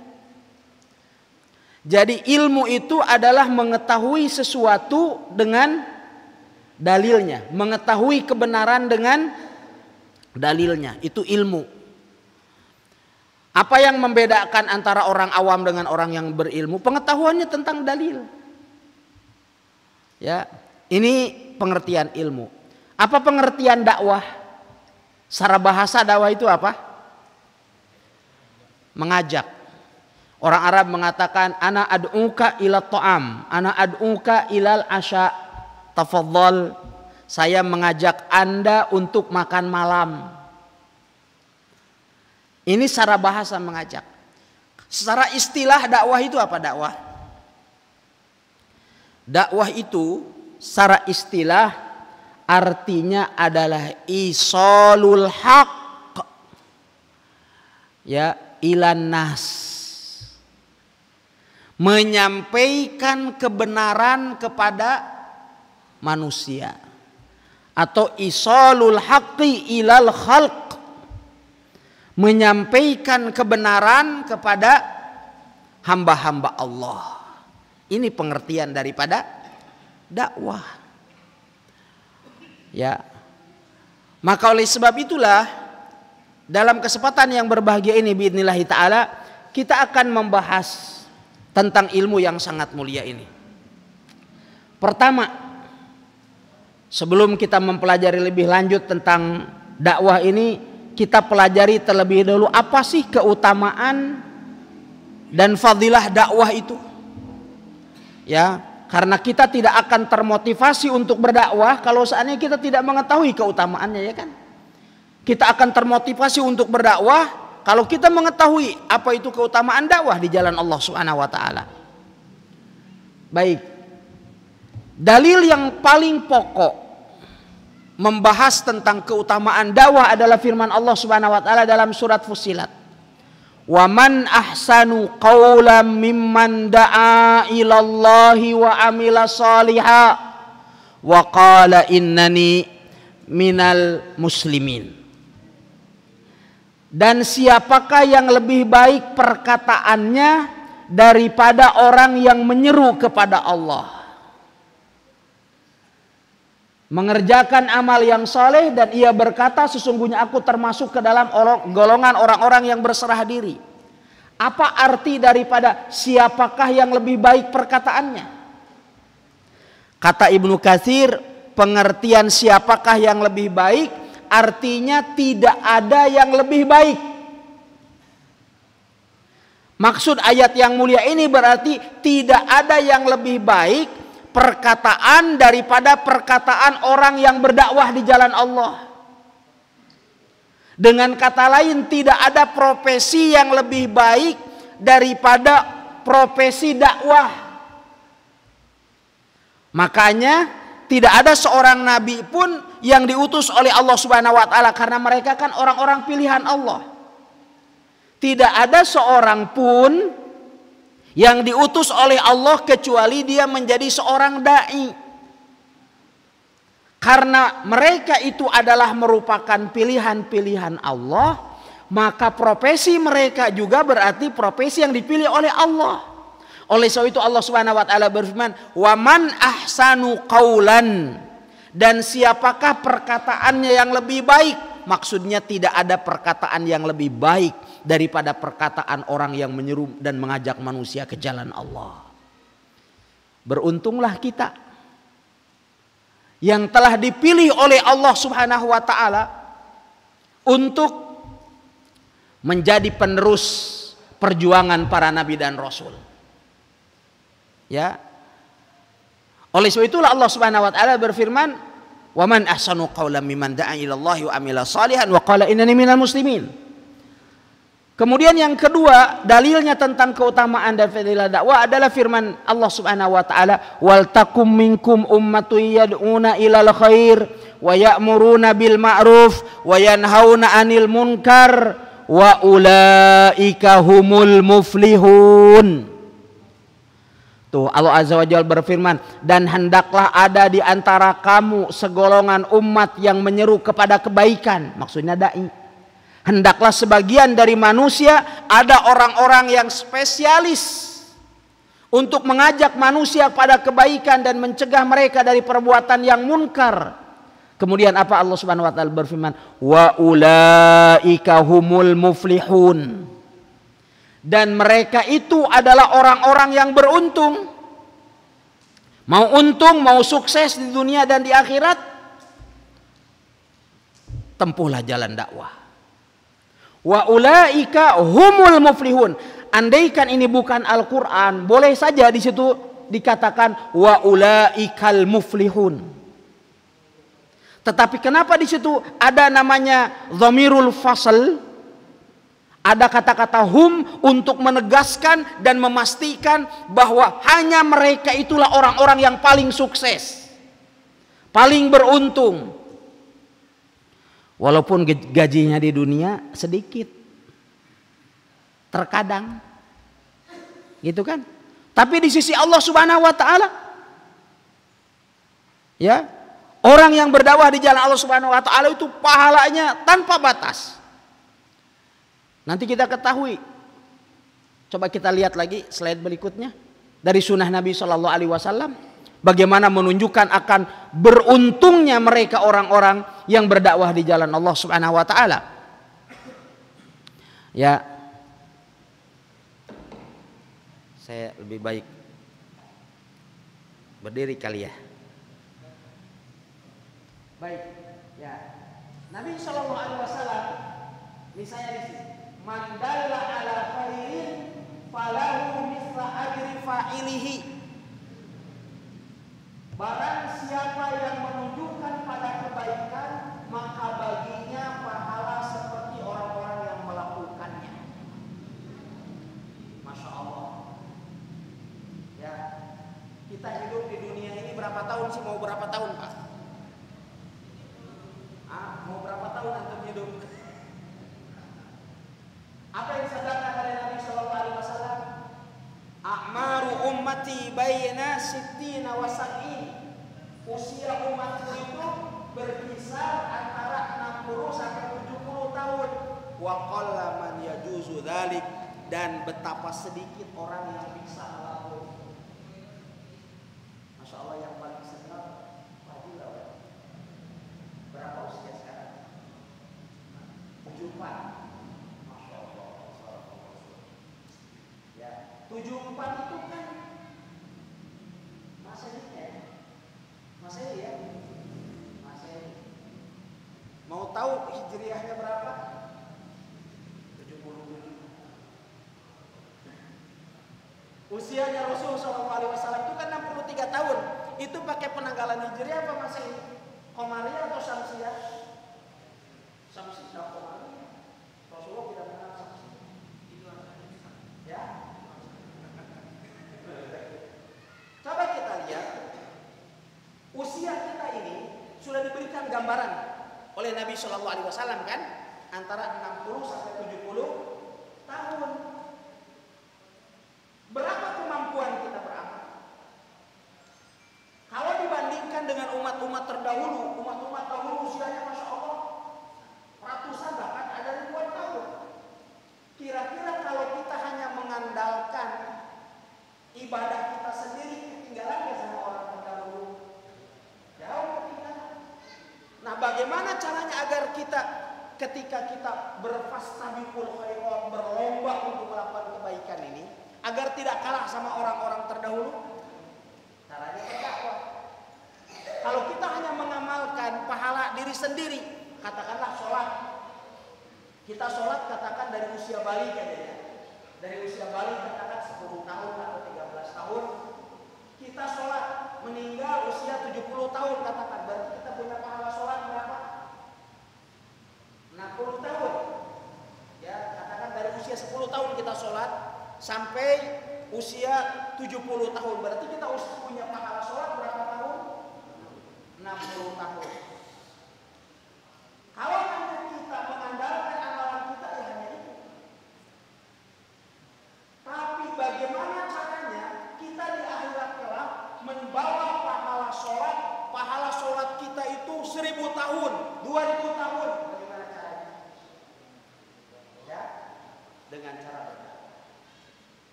jadi ilmu itu adalah mengetahui sesuatu dengan dalilnya mengetahui kebenaran dengan dalilnya itu ilmu apa yang membedakan antara orang awam dengan orang yang berilmu? Pengetahuannya tentang dalil. Ya, ini pengertian ilmu. Apa pengertian dakwah? Secara bahasa dakwah itu apa? Mengajak. Orang Arab mengatakan ana ad'uka ila ta'am, ana ad'uka ilal asya. Tafadhol, saya mengajak Anda untuk makan malam. Ini secara bahasa mengajak. Secara istilah dakwah itu apa dakwah? Dakwah itu secara istilah artinya adalah isolul haq ya ilan nas menyampaikan kebenaran kepada manusia atau isolul haqi ilal khalq menyampaikan kebenaran kepada hamba-hamba Allah. Ini pengertian daripada dakwah. Ya. Maka oleh sebab itulah dalam kesempatan yang berbahagia ini biidnillahi taala kita akan membahas tentang ilmu yang sangat mulia ini. Pertama, sebelum kita mempelajari lebih lanjut tentang dakwah ini, kita pelajari terlebih dulu apa sih keutamaan dan fadilah dakwah itu. Ya, karena kita tidak akan termotivasi untuk berdakwah kalau seandainya kita tidak mengetahui keutamaannya ya kan. Kita akan termotivasi untuk berdakwah kalau kita mengetahui apa itu keutamaan dakwah di jalan Allah Subhanahu wa taala. Baik. Dalil yang paling pokok membahas tentang keutamaan dakwah adalah firman Allah Subhanahu wa taala dalam surat Fusilat. Wa man ahsanu qawlan mimman da'a Allah wa amila saliha wa qala innani minal muslimin. Dan siapakah yang lebih baik perkataannya daripada orang yang menyeru kepada Allah? mengerjakan amal yang saleh dan ia berkata sesungguhnya aku termasuk ke dalam golongan orang-orang yang berserah diri. Apa arti daripada siapakah yang lebih baik perkataannya? Kata Ibnu Katsir, pengertian siapakah yang lebih baik artinya tidak ada yang lebih baik. Maksud ayat yang mulia ini berarti tidak ada yang lebih baik perkataan daripada perkataan orang yang berdakwah di jalan Allah. Dengan kata lain, tidak ada profesi yang lebih baik daripada profesi dakwah. Makanya, tidak ada seorang nabi pun yang diutus oleh Allah Subhanahu wa Ta'ala, karena mereka kan orang-orang pilihan Allah. Tidak ada seorang pun yang diutus oleh Allah kecuali dia menjadi seorang dai. Karena mereka itu adalah merupakan pilihan-pilihan Allah, maka profesi mereka juga berarti profesi yang dipilih oleh Allah. Oleh sebab itu Allah Subhanahu wa taala berfirman, "Waman ahsanu qawlan?" dan siapakah perkataannya yang lebih baik? Maksudnya tidak ada perkataan yang lebih baik daripada perkataan orang yang menyeru dan mengajak manusia ke jalan Allah. Beruntunglah kita yang telah dipilih oleh Allah Subhanahu wa taala untuk menjadi penerus perjuangan para nabi dan rasul. Ya. Oleh sebab itulah Allah Subhanahu wa taala berfirman, "Wa ahsanu qawlan mimman da'a ila wa amila salihan wa qala innani minal muslimin." Kemudian yang kedua, dalilnya tentang keutamaan dan fadilah dakwah adalah firman Allah Subhanahu wa taala, "Wal takum minkum ummatu yad'una ilal khair wa ya'muruna bil ma'ruf wa yanhauna 'anil munkar wa ulaika humul muflihun." Tuh Allah Azza wa Jalla berfirman, "Dan hendaklah ada di antara kamu segolongan umat yang menyeru kepada kebaikan." Maksudnya dai Hendaklah sebagian dari manusia ada orang-orang yang spesialis untuk mengajak manusia pada kebaikan dan mencegah mereka dari perbuatan yang munkar. Kemudian apa Allah Subhanahu wa taala berfirman, "Wa ulaika humul muflihun." Dan mereka itu adalah orang-orang yang beruntung. Mau untung, mau sukses di dunia dan di akhirat, tempuhlah jalan dakwah. Wa ulaika humul muflihun. Andaikan ini bukan Al-Qur'an, boleh saja di situ dikatakan wa ulaikal muflihun. Tetapi kenapa di situ ada namanya dhamirul fasl? Ada kata-kata hum untuk menegaskan dan memastikan bahwa hanya mereka itulah orang-orang yang paling sukses, paling beruntung, Walaupun gajinya di dunia sedikit. Terkadang. Gitu kan? Tapi di sisi Allah Subhanahu wa taala ya, orang yang berdakwah di jalan Allah Subhanahu wa taala itu pahalanya tanpa batas. Nanti kita ketahui. Coba kita lihat lagi slide berikutnya dari sunnah Nabi Shallallahu alaihi wasallam. Bagaimana menunjukkan akan beruntungnya mereka orang-orang yang berdakwah di jalan Allah Subhanahu wa taala. Ya. Saya lebih baik berdiri kali ya. Baik. Ya. Nabi Shallallahu alaihi wasallam misalnya di sini, "Man ala khairin falahu mithla ajri fa'ilihi." Barang siapa yang menunjukkan pada kebaikan, maka baginya pahala seperti orang-orang yang melakukannya. Masya Allah. Ya, kita hidup di dunia ini berapa tahun sih? Mau berapa tahun, Pak? betapa sedikit orang yang bisa melakukan. Masya Allah yang paling senang pagi lah. Berapa usia sekarang? 74. Masya Allah. Ya, 74 Usianya Rasul SAW itu kan 63 tahun. Itu pakai penanggalan Hijriah apa masih Komali atau Samsia? Samsia Komali, Rasulullah tidak mengenal Samsia. Ya. Coba kita lihat usia kita ini sudah diberikan gambaran oleh Nabi Shallallahu Alaihi Wasallam kan antara 60 sampai orang-orang terdahulu? Caranya berdakwah. Kalau kita hanya mengamalkan pahala diri sendiri, katakanlah sholat. Kita sholat katakan dari usia balik ya. Dari usia balik katakan 10 tahun atau 13 tahun. Kita sholat meninggal usia 70 tahun katakan. Berarti kita punya pahala sholat berapa? 60 tahun. Ya, katakan dari usia 10 tahun kita sholat sampai usia 70 tahun. Berarti kita punya pahala sholat berapa tahun? 60 tahun. Kalau nanti kita mengandalkan amalan kita ya hanya itu. Tapi bagaimana caranya kita di akhirat kelak membawa pahala sholat, pahala sholat kita itu 1000 tahun, 2000 tahun. Bagaimana caranya? Ya, dengan cara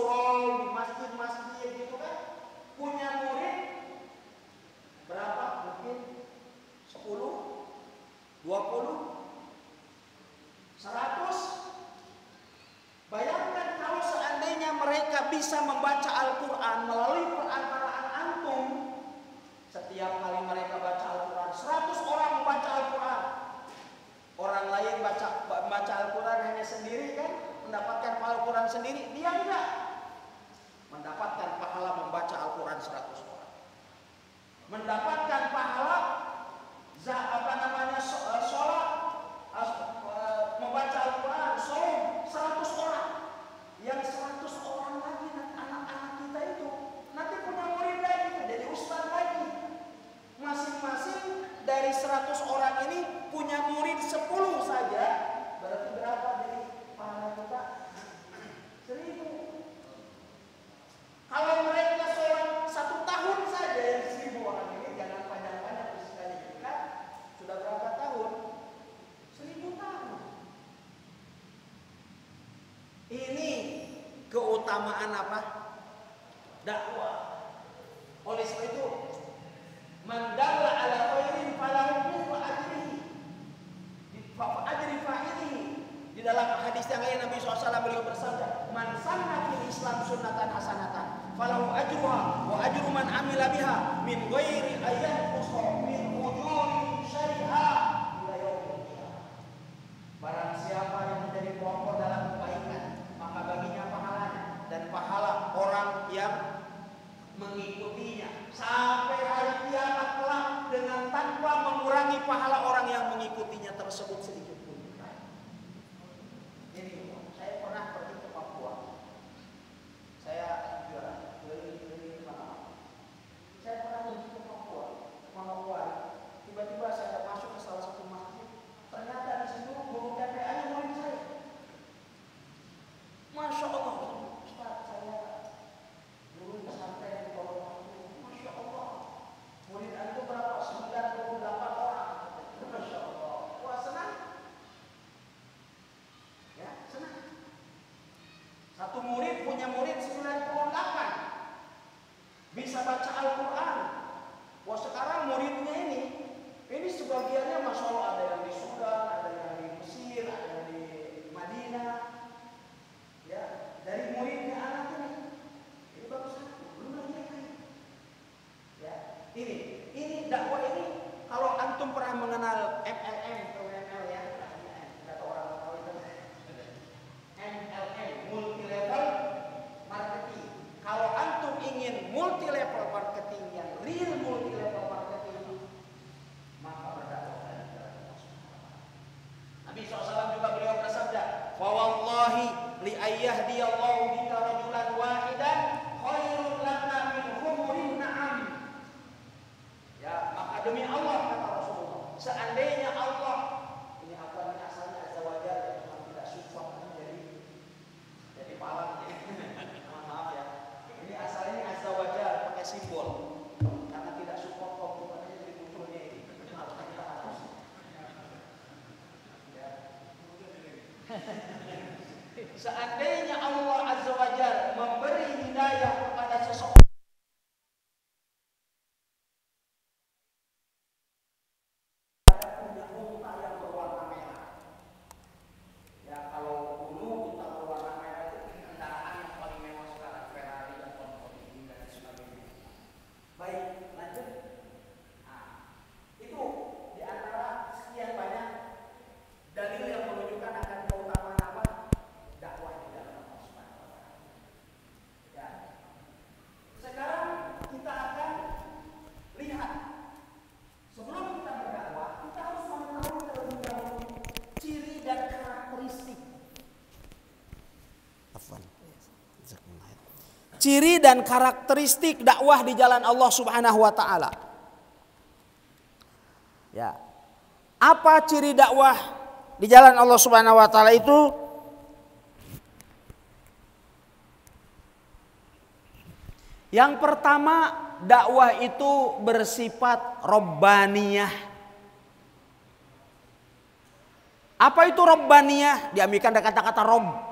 surau di masjid-masjid gitu kan punya murid berapa mungkin 10 20 100 bayangkan kalau seandainya mereka bisa membaca Al-Qur'an melalui perantaraan antum setiap kali mereka baca Al-Qur'an 100 orang membaca Al-Qur'an orang lain baca baca Al-Qur'an hanya sendiri kan mendapatkan Al-Quran sendiri, dia enggak mendapatkan pahala membaca Al-Quran 100 orang mendapatkan pahala apa namanya eh, sholat eh, membaca Al-Quran sholat 100 orang yang 100 orang lagi nanti anak-anak kita itu nanti punya murid lagi jadi ustaz lagi masing-masing dari 100 orang ini punya murid 10 saja berarti berapa dari pahala kita? seribu kalau mereka seorang satu tahun saja yang seribu orang ini jangan panjang-panjang sekali kan sudah berapa tahun? Seribu tahun. Ini keutamaan apa? Dakwah. Oleh sebab itu, mandala ala khairin falahu wa ajrihi. Ajri ini Di dalam hadis yang lain Nabi SAW beliau bersabda, "Man sanna fil Islam sunnatan hasanatan." falahu ajruha wa ajru man amila biha min ghairi ayat Seandainya Allah ciri dan karakteristik dakwah di jalan Allah Subhanahu wa taala. Ya. Apa ciri dakwah di jalan Allah Subhanahu wa taala itu? Yang pertama, dakwah itu bersifat robbaniyah. Apa itu robbaniyah? Diambilkan dari kata-kata rob.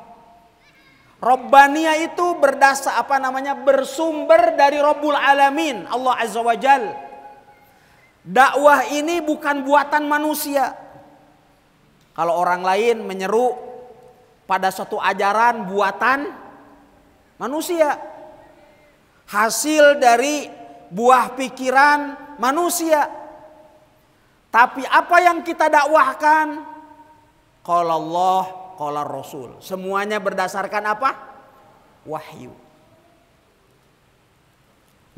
Robbania itu berdasar apa namanya bersumber dari Robul Alamin Allah Azza Wajal. Dakwah ini bukan buatan manusia. Kalau orang lain menyeru pada suatu ajaran buatan manusia. Hasil dari buah pikiran manusia. Tapi apa yang kita dakwahkan? Kalau Allah Kolar rasul. Semuanya berdasarkan apa? Wahyu.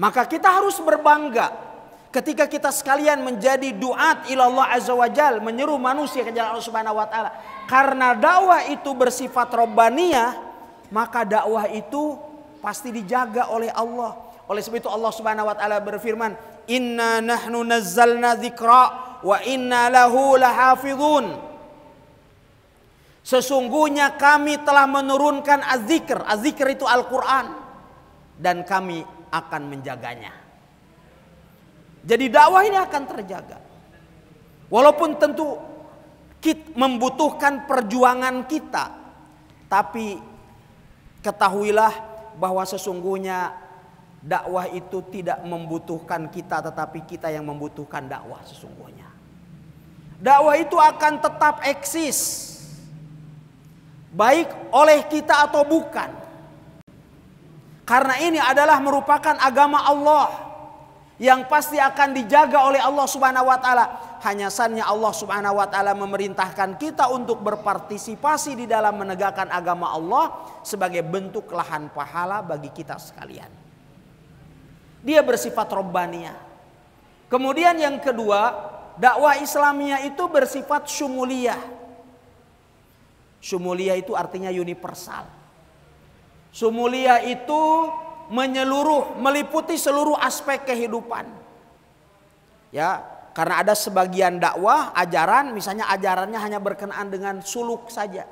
Maka kita harus berbangga ketika kita sekalian menjadi duat ilallah azza wajal menyeru manusia ke jalan Allah subhanahu wa taala. Karena dakwah itu bersifat robbania maka dakwah itu pasti dijaga oleh Allah. Oleh sebab itu Allah subhanahu wa taala berfirman, "Inna nahnu nazzalna dzikra wa inna lahu lahafizun." Sesungguhnya kami telah menurunkan azikr. azikir az azikr itu Al-Quran. Dan kami akan menjaganya. Jadi dakwah ini akan terjaga. Walaupun tentu kita membutuhkan perjuangan kita. Tapi ketahuilah bahwa sesungguhnya dakwah itu tidak membutuhkan kita tetapi kita yang membutuhkan dakwah sesungguhnya. Dakwah itu akan tetap eksis baik oleh kita atau bukan. Karena ini adalah merupakan agama Allah yang pasti akan dijaga oleh Allah Subhanahu wa taala. Hanya sanya Allah Subhanahu wa taala memerintahkan kita untuk berpartisipasi di dalam menegakkan agama Allah sebagai bentuk lahan pahala bagi kita sekalian. Dia bersifat robbaniyah. Kemudian yang kedua, dakwah Islamiyah itu bersifat syumuliyah Sumulia itu artinya universal. Sumulia itu menyeluruh, meliputi seluruh aspek kehidupan. Ya, karena ada sebagian dakwah, ajaran, misalnya ajarannya hanya berkenaan dengan suluk saja.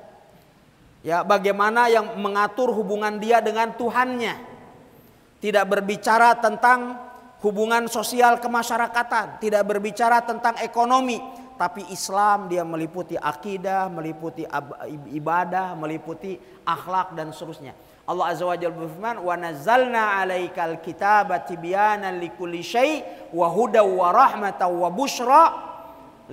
Ya, bagaimana yang mengatur hubungan dia dengan Tuhannya. Tidak berbicara tentang hubungan sosial kemasyarakatan, tidak berbicara tentang ekonomi, tapi Islam dia meliputi akidah, meliputi ibadah, meliputi akhlak dan seterusnya. Allah Azza wa Jalla berfirman, "Wa nazzalna 'alaikal kitaba tibyana likulli syai' wa huda wa rahmatan wa busyra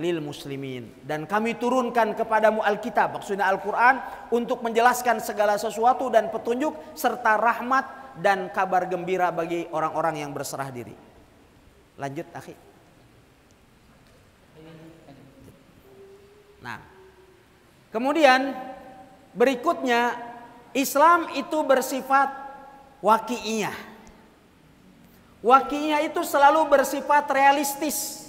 lil muslimin." Dan kami turunkan kepadamu Alkitab, maksudnya Al-Qur'an untuk menjelaskan segala sesuatu dan petunjuk serta rahmat dan kabar gembira bagi orang-orang yang berserah diri. Lanjut, akhi. Nah, kemudian berikutnya Islam itu bersifat wakiyah. Wakiyah itu selalu bersifat realistis.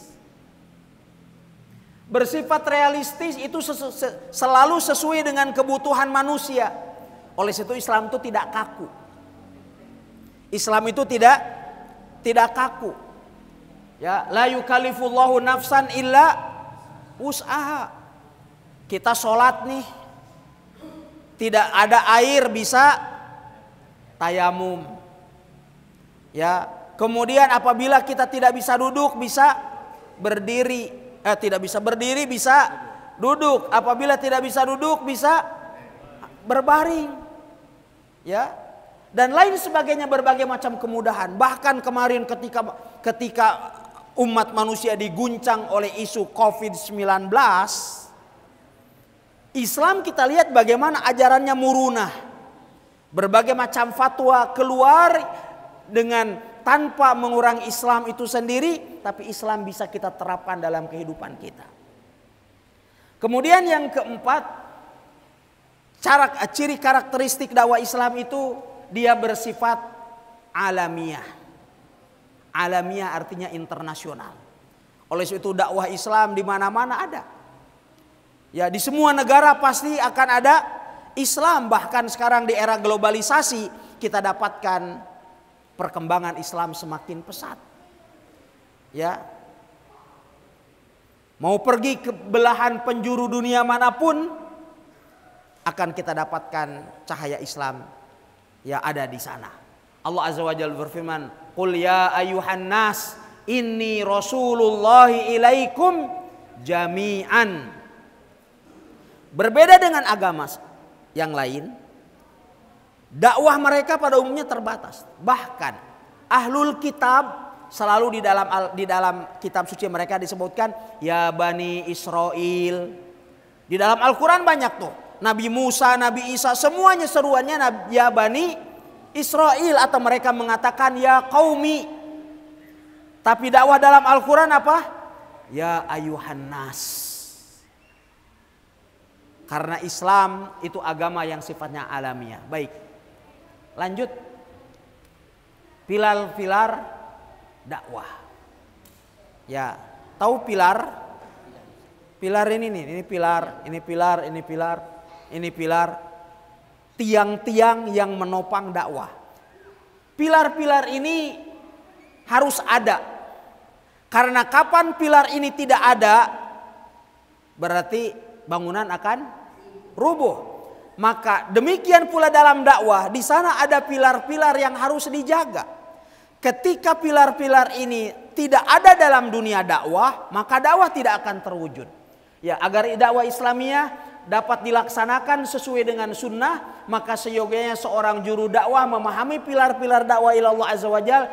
Bersifat realistis itu sesu, selalu sesuai dengan kebutuhan manusia. Oleh itu Islam itu tidak kaku. Islam itu tidak tidak kaku. Ya, la yukallifullahu nafsan illa usaha kita sholat nih, tidak ada air bisa tayamum. Ya, kemudian apabila kita tidak bisa duduk bisa berdiri, eh, tidak bisa berdiri bisa duduk. Apabila tidak bisa duduk bisa berbaring. Ya, dan lain sebagainya berbagai macam kemudahan. Bahkan kemarin ketika ketika umat manusia diguncang oleh isu COVID-19, Islam kita lihat bagaimana ajarannya murunah. Berbagai macam fatwa keluar dengan tanpa mengurangi Islam itu sendiri, tapi Islam bisa kita terapkan dalam kehidupan kita. Kemudian yang keempat, cara ciri karakteristik dakwah Islam itu dia bersifat alamiah. Alamiah artinya internasional. Oleh itu dakwah Islam di mana-mana ada. Ya, di semua negara pasti akan ada Islam, bahkan sekarang di era globalisasi kita dapatkan perkembangan Islam semakin pesat. Ya. Mau pergi ke belahan penjuru dunia manapun akan kita dapatkan cahaya Islam ya ada di sana. Allah Azza wa Jalla berfirman, "Qul ya ayuhan nas, inni rasulullahi ilaikum jami'an." Berbeda dengan agama yang lain, dakwah mereka pada umumnya terbatas. Bahkan ahlul kitab selalu di dalam di dalam kitab suci mereka disebutkan ya bani Israel. Di dalam Al-Qur'an banyak tuh. Nabi Musa, Nabi Isa semuanya seruannya ya bani Israel atau mereka mengatakan ya kaumi. Tapi dakwah dalam Al-Qur'an apa? Ya ayuhan nas. Karena Islam itu agama yang sifatnya alamiah. Baik. Lanjut. Pilar-pilar dakwah. Ya, tahu pilar? Pilar ini nih, ini pilar, ini pilar, ini pilar, ini pilar. Tiang-tiang yang menopang dakwah. Pilar-pilar ini harus ada. Karena kapan pilar ini tidak ada, berarti bangunan akan rubuh. Maka demikian pula dalam dakwah, di sana ada pilar-pilar yang harus dijaga. Ketika pilar-pilar ini tidak ada dalam dunia dakwah, maka dakwah tidak akan terwujud. Ya, agar dakwah Islamiyah dapat dilaksanakan sesuai dengan sunnah maka seyogianya seorang juru dakwah memahami pilar-pilar dakwah ilallah azza wajal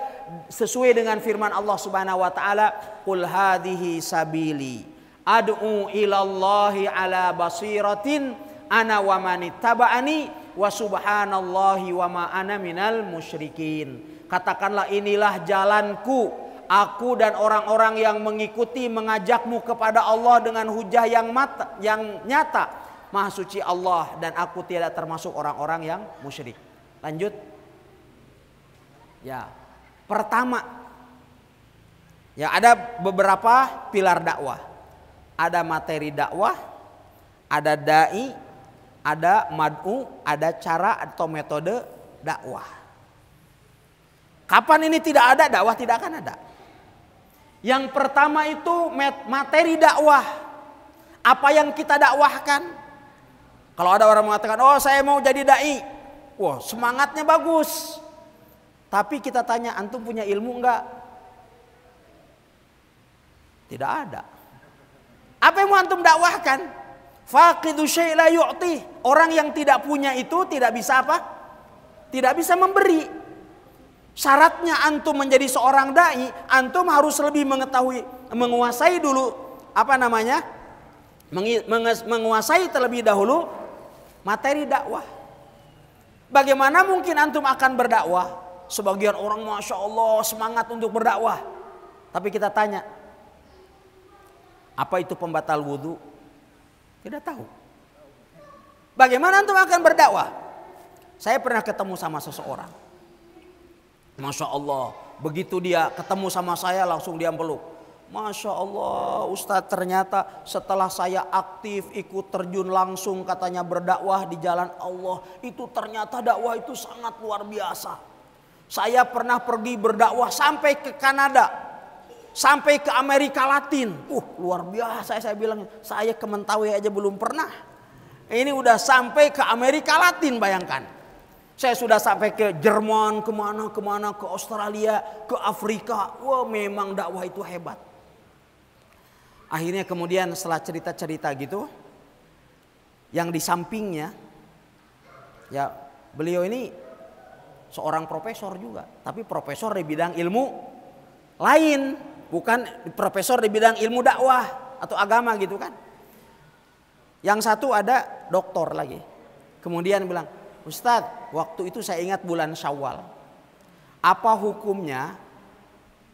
sesuai dengan firman Allah subhanahu wa taala qul hadhihi sabili ad'u ilallahi ala basiratin ana wa manittaba'ani wa subhanallahi wa ma ana minal musyrikin. Katakanlah inilah jalanku aku dan orang-orang yang mengikuti mengajakmu kepada Allah dengan hujah yang mata, yang nyata. Maha suci Allah dan aku tidak termasuk orang-orang yang musyrik. Lanjut. Ya. Pertama, Ya, ada beberapa pilar dakwah. Ada materi dakwah, ada dai, ada mad'u, ada cara atau metode dakwah. Kapan ini tidak ada dakwah tidak akan ada. Yang pertama itu materi dakwah. Apa yang kita dakwahkan? Kalau ada orang mengatakan, "Oh, saya mau jadi dai." Wah, semangatnya bagus. Tapi kita tanya, "Antum punya ilmu enggak?" Tidak ada. Apa yang mau antum dakwahkan? Faqidu la yu'ti. Orang yang tidak punya itu tidak bisa apa? Tidak bisa memberi. Syaratnya antum menjadi seorang dai, antum harus lebih mengetahui, menguasai dulu apa namanya? menguasai terlebih dahulu materi dakwah. Bagaimana mungkin antum akan berdakwah? Sebagian orang masya Allah semangat untuk berdakwah, tapi kita tanya, apa itu pembatal wudhu? Tidak tahu. Bagaimana antum akan berdakwah? Saya pernah ketemu sama seseorang. Masya Allah, begitu dia ketemu sama saya langsung dia peluk. Masya Allah, Ustadz ternyata setelah saya aktif ikut terjun langsung katanya berdakwah di jalan Allah. Itu ternyata dakwah itu sangat luar biasa. Saya pernah pergi berdakwah sampai ke Kanada sampai ke Amerika Latin. Uh, luar biasa saya bilang, saya ke Mentawai aja belum pernah. Ini udah sampai ke Amerika Latin bayangkan. Saya sudah sampai ke Jerman, kemana, kemana, ke Australia, ke Afrika. Wah memang dakwah itu hebat. Akhirnya kemudian setelah cerita-cerita gitu, yang di sampingnya, ya beliau ini seorang profesor juga. Tapi profesor di bidang ilmu lain bukan profesor di bidang ilmu dakwah atau agama gitu kan. Yang satu ada doktor lagi. Kemudian bilang, Ustadz, waktu itu saya ingat bulan Syawal. Apa hukumnya?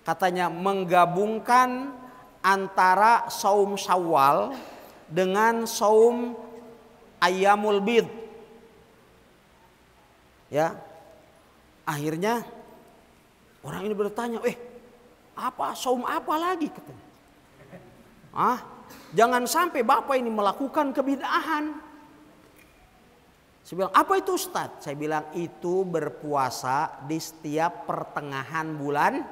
Katanya menggabungkan antara saum Syawal dengan saum Ayamul Bid. Ya. Akhirnya orang ini bertanya, "Eh, apa saum apa lagi katanya? Ah, jangan sampai bapak ini melakukan kebidahan. Saya bilang, apa itu Ustadz? Saya bilang, itu berpuasa di setiap pertengahan bulan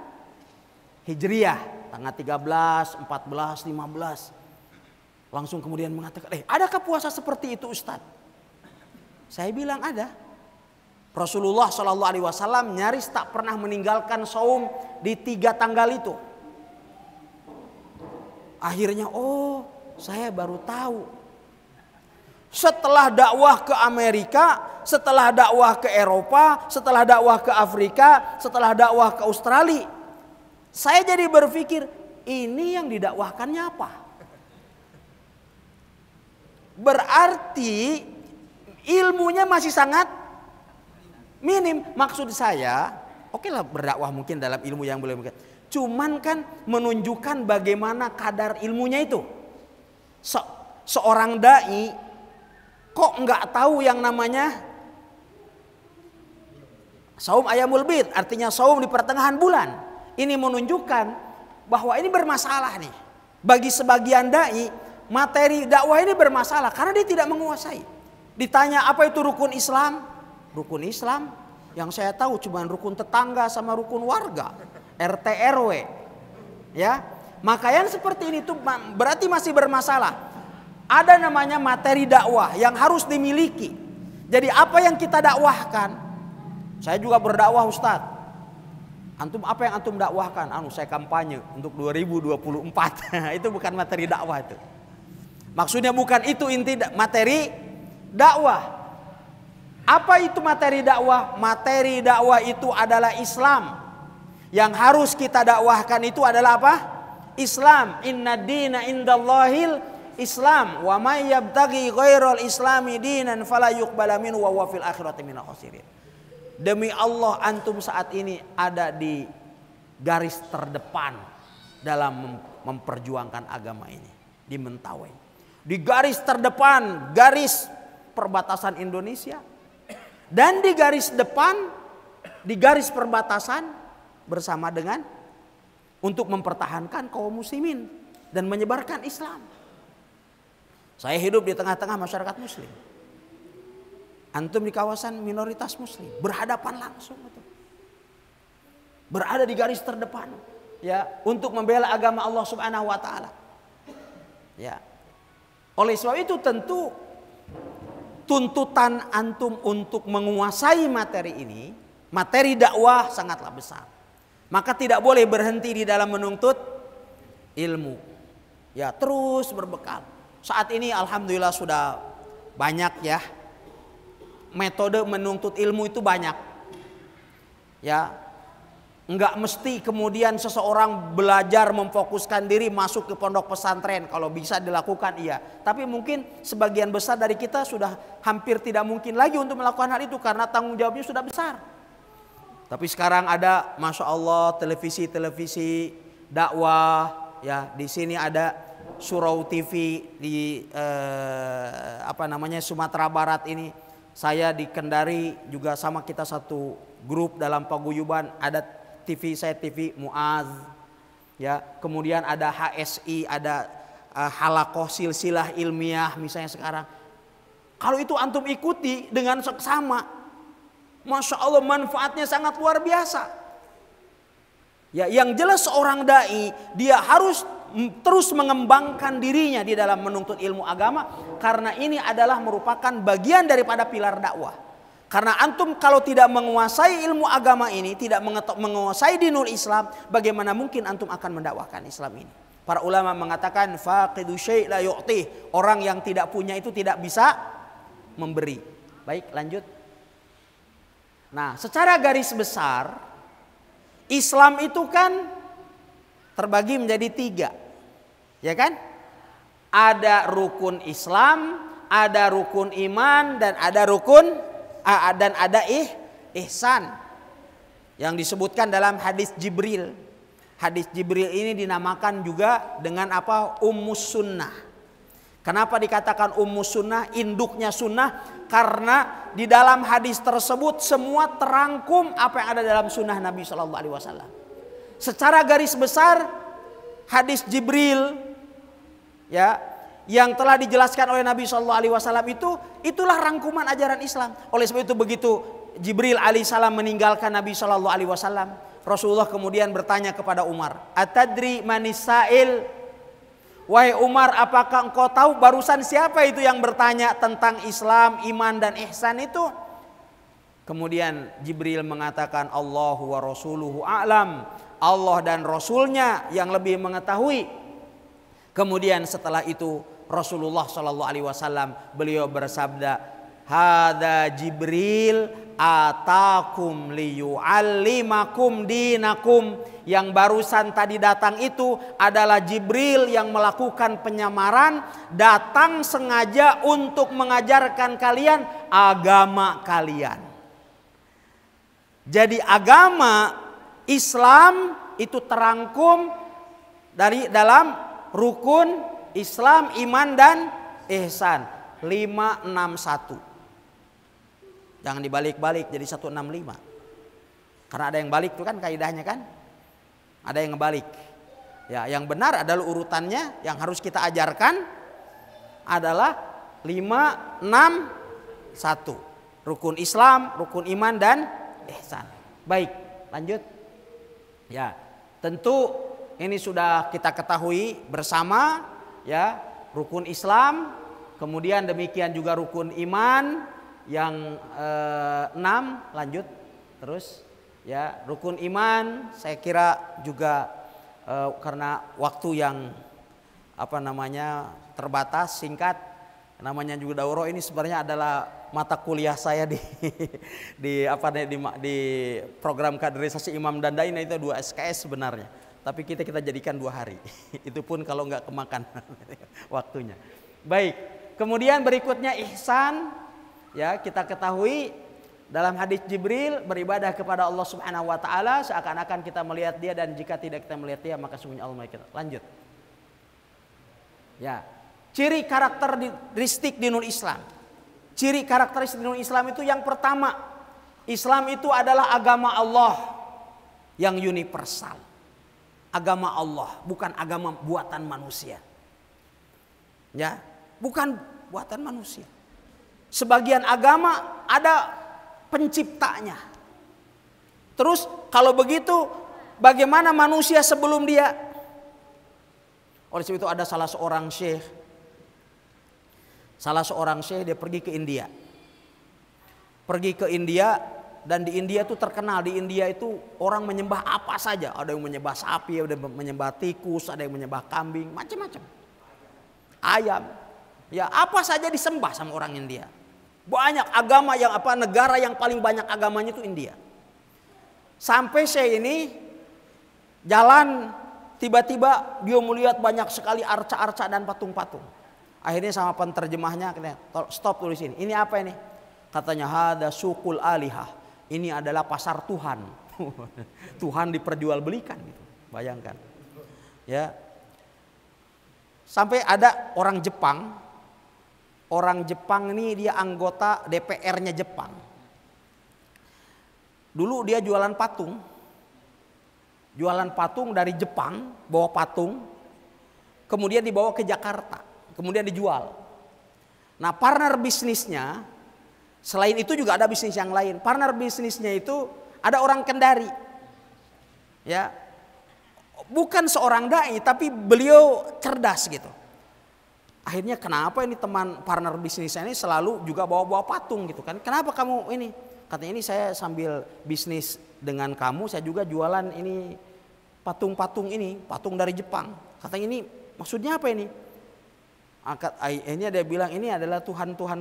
Hijriah. Tanggal 13, 14, 15. Langsung kemudian mengatakan, eh adakah puasa seperti itu Ustadz? Saya bilang ada. Rasulullah Shallallahu Alaihi Wasallam nyaris tak pernah meninggalkan saum di tiga tanggal itu. Akhirnya, oh, saya baru tahu. Setelah dakwah ke Amerika, setelah dakwah ke Eropa, setelah dakwah ke Afrika, setelah dakwah ke Australia, saya jadi berpikir, ini yang didakwahkannya apa? Berarti ilmunya masih sangat Minim maksud saya, oke lah berdakwah mungkin dalam ilmu yang boleh mungkin. Cuman kan menunjukkan bagaimana kadar ilmunya itu. Se seorang dai kok nggak tahu yang namanya saum ayamul bid, artinya saum di pertengahan bulan. Ini menunjukkan bahwa ini bermasalah nih. Bagi sebagian dai, materi dakwah ini bermasalah karena dia tidak menguasai. Ditanya apa itu rukun Islam, rukun Islam yang saya tahu cuma rukun tetangga sama rukun warga RT RW ya maka yang seperti ini tuh berarti masih bermasalah ada namanya materi dakwah yang harus dimiliki jadi apa yang kita dakwahkan saya juga berdakwah Ustadz Antum apa yang antum dakwahkan? Anu saya kampanye untuk 2024. itu bukan materi dakwah itu. Maksudnya bukan itu inti materi dakwah. Apa itu materi dakwah? Materi dakwah itu adalah Islam. Yang harus kita dakwahkan itu adalah apa? Islam. Inna dina indallahil Islam. Wa may yabtaghi ghairal islami dinan fala yuqbala minhu wa fil akhirati minal khasirin. Demi Allah antum saat ini ada di garis terdepan dalam memperjuangkan agama ini di Mentawai. Di garis terdepan, garis perbatasan Indonesia dan di garis depan, di garis perbatasan bersama dengan untuk mempertahankan kaum muslimin dan menyebarkan Islam. Saya hidup di tengah-tengah masyarakat muslim. Antum di kawasan minoritas muslim, berhadapan langsung itu, Berada di garis terdepan ya untuk membela agama Allah Subhanahu wa taala. Ya. Oleh sebab itu tentu tuntutan antum untuk menguasai materi ini, materi dakwah sangatlah besar. Maka tidak boleh berhenti di dalam menuntut ilmu. Ya, terus berbekal. Saat ini alhamdulillah sudah banyak ya metode menuntut ilmu itu banyak. Ya, Enggak mesti kemudian seseorang belajar memfokuskan diri masuk ke pondok pesantren. Kalau bisa dilakukan iya. Tapi mungkin sebagian besar dari kita sudah hampir tidak mungkin lagi untuk melakukan hal itu. Karena tanggung jawabnya sudah besar. Tapi sekarang ada Masya Allah televisi-televisi dakwah. ya Di sini ada Surau TV di eh, apa namanya Sumatera Barat ini. Saya di Kendari juga sama kita satu grup dalam paguyuban adat TV saya TV Muaz ya kemudian ada HSI ada uh, halakoh silsilah ilmiah misalnya sekarang kalau itu antum ikuti dengan seksama masya Allah manfaatnya sangat luar biasa ya yang jelas seorang dai dia harus terus mengembangkan dirinya di dalam menuntut ilmu agama karena ini adalah merupakan bagian daripada pilar dakwah karena antum kalau tidak menguasai ilmu agama ini, tidak menguasai dinul Islam, bagaimana mungkin antum akan mendakwahkan Islam ini? Para ulama mengatakan faqidu syai' la yu'tih. Orang yang tidak punya itu tidak bisa memberi. Baik, lanjut. Nah, secara garis besar Islam itu kan terbagi menjadi tiga. Ya kan? Ada rukun Islam, ada rukun iman, dan ada rukun dan ada ih, ihsan yang disebutkan dalam hadis Jibril. Hadis Jibril ini dinamakan juga dengan apa? Ummus sunnah. Kenapa dikatakan ummus sunnah, induknya sunnah? Karena di dalam hadis tersebut semua terangkum apa yang ada dalam sunnah Nabi Shallallahu Alaihi Wasallam. Secara garis besar hadis Jibril ya yang telah dijelaskan oleh Nabi Shallallahu Alaihi Wasallam itu itulah rangkuman ajaran Islam. Oleh sebab itu begitu Jibril alaihissalam meninggalkan Nabi Shallallahu Alaihi Wasallam, Rasulullah kemudian bertanya kepada Umar, Atadri manisail, wahai Umar, apakah engkau tahu barusan siapa itu yang bertanya tentang Islam, iman dan ihsan itu? Kemudian Jibril mengatakan Allahu wa rasuluhu a'lam. Allah dan rasulnya yang lebih mengetahui. Kemudian setelah itu Rasulullah Shallallahu Alaihi Wasallam beliau bersabda Hada Jibril atakum Alimakum dinakum yang barusan tadi datang itu adalah Jibril yang melakukan penyamaran datang sengaja untuk mengajarkan kalian agama kalian. Jadi agama Islam itu terangkum dari dalam rukun Islam, iman dan ihsan. 561. Jangan dibalik-balik jadi 165. Karena ada yang balik tuh kan kaidahnya kan? Ada yang ngebalik. Ya, yang benar adalah urutannya yang harus kita ajarkan adalah 561. Rukun Islam, rukun iman dan ihsan. Baik, lanjut. Ya. Tentu ini sudah kita ketahui bersama ya rukun Islam, kemudian demikian juga rukun iman yang eh, enam lanjut terus ya rukun iman saya kira juga eh, karena waktu yang apa namanya terbatas singkat namanya juga dauro ini sebenarnya adalah mata kuliah saya di di apa di, di program kaderisasi imam dan dai itu dua SKS sebenarnya tapi kita kita jadikan dua hari. Itu pun kalau nggak kemakan waktunya. Baik, kemudian berikutnya ihsan. Ya, kita ketahui dalam hadis Jibril beribadah kepada Allah Subhanahu wa taala seakan-akan kita melihat dia dan jika tidak kita melihat dia maka sungguhnya Allah melihat kita. Lanjut. Ya. Ciri karakteristik di Nur Islam. Ciri karakteristik di Islam itu yang pertama, Islam itu adalah agama Allah yang universal agama Allah, bukan agama buatan manusia. Ya, bukan buatan manusia. Sebagian agama ada penciptanya. Terus kalau begitu bagaimana manusia sebelum dia? Oleh sebab itu ada salah seorang syekh. Salah seorang syekh dia pergi ke India. Pergi ke India dan di India itu terkenal di India itu orang menyembah apa saja ada yang menyembah sapi ada yang menyembah tikus ada yang menyembah kambing macam-macam ayam ya apa saja disembah sama orang India banyak agama yang apa negara yang paling banyak agamanya itu India sampai saya ini jalan tiba-tiba dia melihat banyak sekali arca-arca dan patung-patung akhirnya sama penterjemahnya stop tulis ini ini apa ini katanya ada sukul alihah ini adalah pasar Tuhan. Tuhan diperjualbelikan gitu. Bayangkan. Ya. Sampai ada orang Jepang, orang Jepang ini dia anggota DPR-nya Jepang. Dulu dia jualan patung. Jualan patung dari Jepang, bawa patung, kemudian dibawa ke Jakarta, kemudian dijual. Nah, partner bisnisnya Selain itu juga ada bisnis yang lain. Partner bisnisnya itu ada orang Kendari. Ya. Bukan seorang dai tapi beliau cerdas gitu. Akhirnya kenapa ini teman partner bisnisnya ini selalu juga bawa-bawa patung gitu kan. Kenapa kamu ini? Katanya ini saya sambil bisnis dengan kamu saya juga jualan ini patung-patung ini, patung dari Jepang. Katanya ini maksudnya apa ini? Angkat akhirnya dia bilang ini adalah Tuhan-Tuhan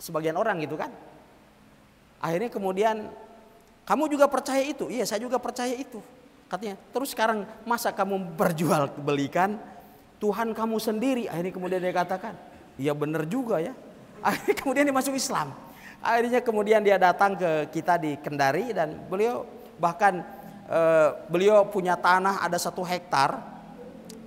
sebagian orang gitu kan. Akhirnya kemudian kamu juga percaya itu? Iya, saya juga percaya itu. Katanya, terus sekarang masa kamu berjual belikan Tuhan kamu sendiri? Akhirnya kemudian dia katakan, iya benar juga ya. Akhirnya kemudian dia masuk Islam. Akhirnya kemudian dia datang ke kita di Kendari dan beliau bahkan eh, beliau punya tanah ada satu hektar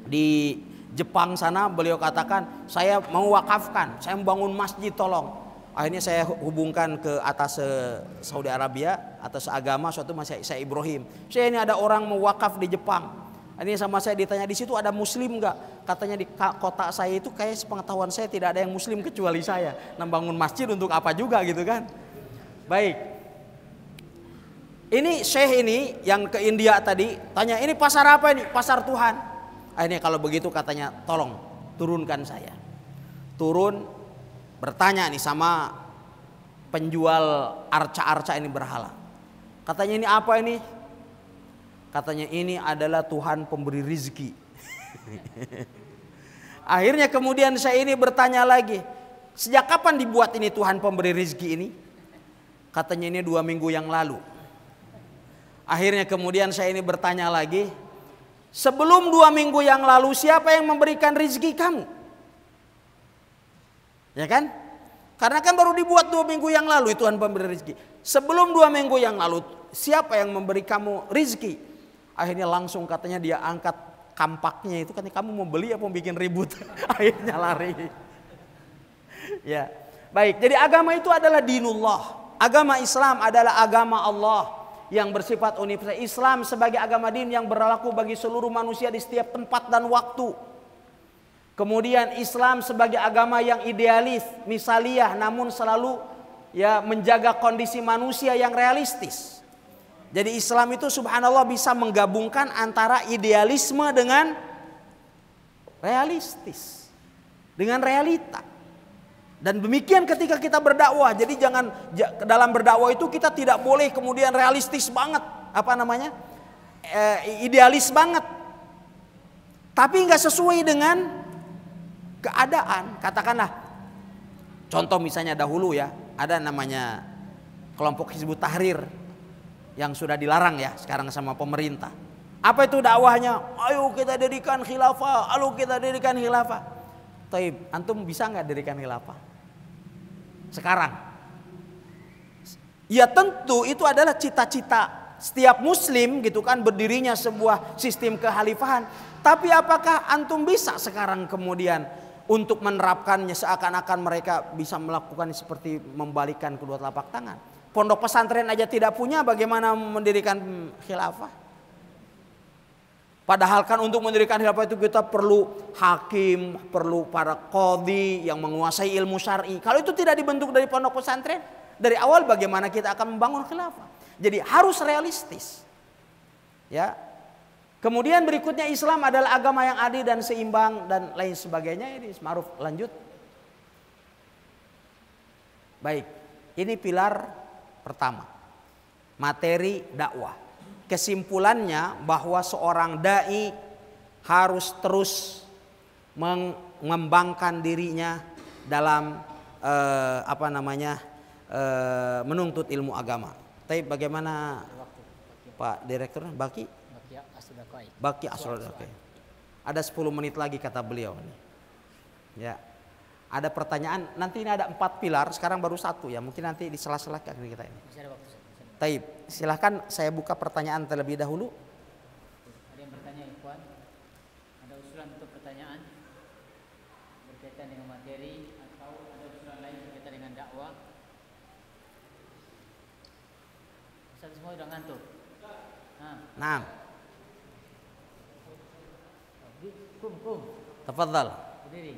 di Jepang sana beliau katakan saya mau wakafkan, saya membangun masjid tolong akhirnya saya hubungkan ke atas Saudi Arabia atas agama suatu masa saya Ibrahim saya ini ada orang mewakaf di Jepang ini sama saya ditanya di situ ada muslim nggak katanya di kota saya itu kayak sepengetahuan saya tidak ada yang muslim kecuali saya nembangun nah, masjid untuk apa juga gitu kan baik ini Syekh ini yang ke India tadi tanya ini pasar apa ini pasar Tuhan akhirnya kalau begitu katanya tolong turunkan saya turun bertanya nih sama penjual arca-arca ini berhala. Katanya ini apa ini? Katanya ini adalah Tuhan pemberi rizki. Akhirnya kemudian saya ini bertanya lagi, sejak kapan dibuat ini Tuhan pemberi rizki ini? Katanya ini dua minggu yang lalu. Akhirnya kemudian saya ini bertanya lagi, sebelum dua minggu yang lalu siapa yang memberikan rizki kamu? Ya kan? Karena kan baru dibuat dua minggu yang lalu Tuhan pemberi rezeki. Sebelum dua minggu yang lalu siapa yang memberi kamu rezeki? Akhirnya langsung katanya dia angkat kampaknya itu katanya kamu mau beli apa mau bikin ribut? Akhirnya lari. ya. Baik, jadi agama itu adalah dinullah. Agama Islam adalah agama Allah yang bersifat universal. Islam sebagai agama din yang berlaku bagi seluruh manusia di setiap tempat dan waktu. Kemudian Islam sebagai agama yang idealis, misaliah namun selalu ya menjaga kondisi manusia yang realistis. Jadi Islam itu subhanallah bisa menggabungkan antara idealisme dengan realistis. Dengan realita. Dan demikian ketika kita berdakwah. Jadi jangan dalam berdakwah itu kita tidak boleh kemudian realistis banget. Apa namanya? E, idealis banget. Tapi nggak sesuai dengan keadaan katakanlah contoh misalnya dahulu ya ada namanya kelompok Hizbut Tahrir yang sudah dilarang ya sekarang sama pemerintah. Apa itu dakwahnya? Ayo kita dirikan khilafah, ayo kita dirikan khilafah. Taib, antum bisa nggak dirikan khilafah? Sekarang. Ya tentu itu adalah cita-cita setiap muslim gitu kan berdirinya sebuah sistem kehalifahan. Tapi apakah antum bisa sekarang kemudian untuk menerapkannya seakan-akan mereka bisa melakukan seperti membalikan kedua telapak tangan. Pondok pesantren aja tidak punya bagaimana mendirikan khilafah. Padahal kan untuk mendirikan khilafah itu kita perlu hakim, perlu para kodi yang menguasai ilmu syar'i. Kalau itu tidak dibentuk dari pondok pesantren, dari awal bagaimana kita akan membangun khilafah. Jadi harus realistis. Ya, Kemudian berikutnya Islam adalah agama yang adil dan seimbang dan lain sebagainya. Ini Maruf lanjut. Baik, ini pilar pertama. Materi dakwah. Kesimpulannya bahwa seorang dai harus terus mengembangkan dirinya dalam eh, apa namanya? Eh, menuntut ilmu agama. Tapi bagaimana Pak Direktur Baki? Baki asrul ah, okay. Ada 10 menit lagi kata beliau nih. Ya. Ada pertanyaan, nanti ini ada empat pilar, sekarang baru satu ya. Mungkin nanti di sela-sela kita ini. Taib, silahkan saya buka pertanyaan terlebih dahulu. Ada yang bertanya, Ikhwan? Ada usulan untuk pertanyaan berkaitan dengan materi atau ada usulan lain berkaitan dengan dakwah? Ustaz semua sudah ngantuk? Nah. nah. Kum kum. Tafadhal. Berdiri.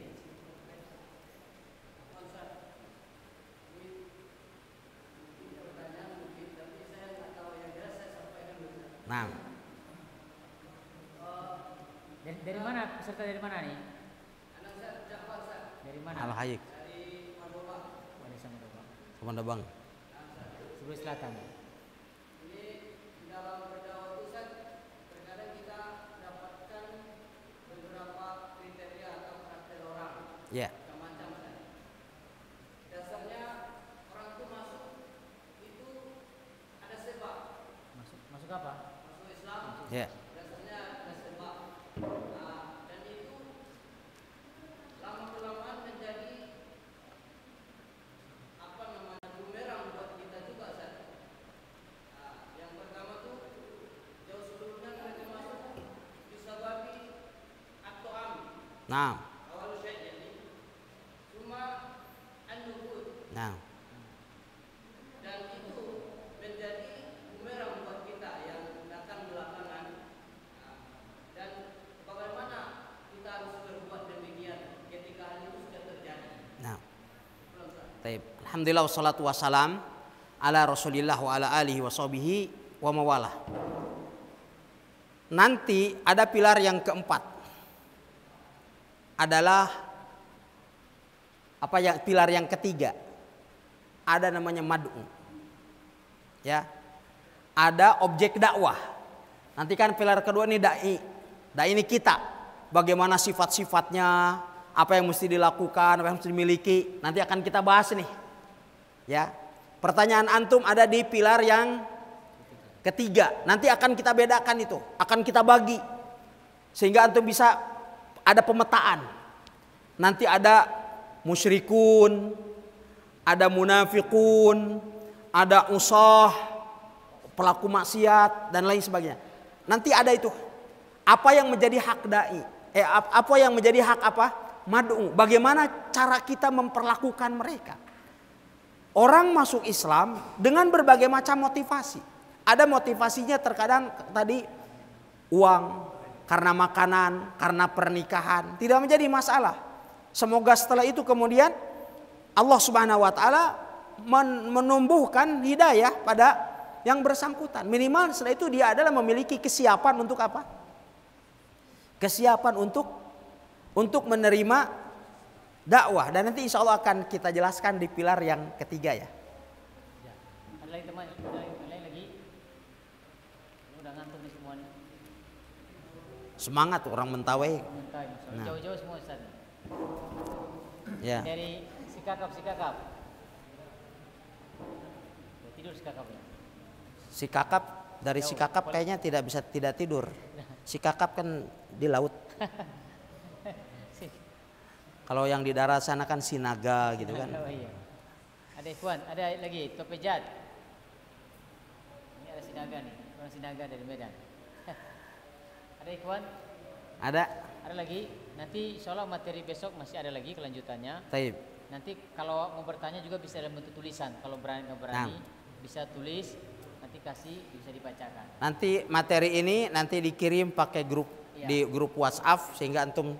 Nah. Dari, mana peserta dari mana nih? Dari mana? Al Hayik. Dari Pondobang. Pondobang. Sebelah selatan. Yeah. Alhamdulillah wassalatu wassalam ala rasulillah wa ala alihi wa sahbihi wa mawalah. Nanti ada pilar yang keempat adalah apa yang pilar yang ketiga ada namanya madu ya ada objek dakwah nanti kan pilar kedua ini dai dai ini kita bagaimana sifat-sifatnya apa yang mesti dilakukan apa yang mesti dimiliki nanti akan kita bahas nih Ya. Pertanyaan antum ada di pilar yang ketiga. Nanti akan kita bedakan itu, akan kita bagi sehingga antum bisa ada pemetaan. Nanti ada musyrikun, ada munafikun, ada usah, pelaku maksiat dan lain sebagainya. Nanti ada itu. Apa yang menjadi hak dai? Eh apa yang menjadi hak apa? Madu. Bagaimana cara kita memperlakukan mereka? Orang masuk Islam dengan berbagai macam motivasi. Ada motivasinya terkadang tadi uang, karena makanan, karena pernikahan, tidak menjadi masalah. Semoga setelah itu kemudian Allah Subhanahu wa taala menumbuhkan hidayah pada yang bersangkutan. Minimal setelah itu dia adalah memiliki kesiapan untuk apa? Kesiapan untuk untuk menerima dakwah dan nanti insya Allah akan kita jelaskan di pilar yang ketiga ya. ya. Ada lagi teman, ada lagi. Udah ngantuk nih Semangat orang mentawai. Mentawai, nah. jauh-jauh semua Ustaz. Ya. Dari si kakap, si kakap. Tidur si kakapnya. Si kakap dari sikakap si kakap kayaknya tidak bisa tidak tidur. Si kakap kan di laut. Kalau yang di darat sana kan sinaga gitu kan. Oh, iya. Ada Ikhwan, ada lagi Topejat. Ini ada sinaga nih, orang sinaga dari Medan. ada Ikhwan? Ada. Ada lagi. Nanti sholat materi besok masih ada lagi kelanjutannya. Taib. Nanti kalau mau bertanya juga bisa dalam bentuk tulisan. Kalau berani nggak berani nah. bisa tulis. Nanti kasih bisa dibacakan. Nanti materi ini nanti dikirim pakai grup ya. di grup WhatsApp sehingga antum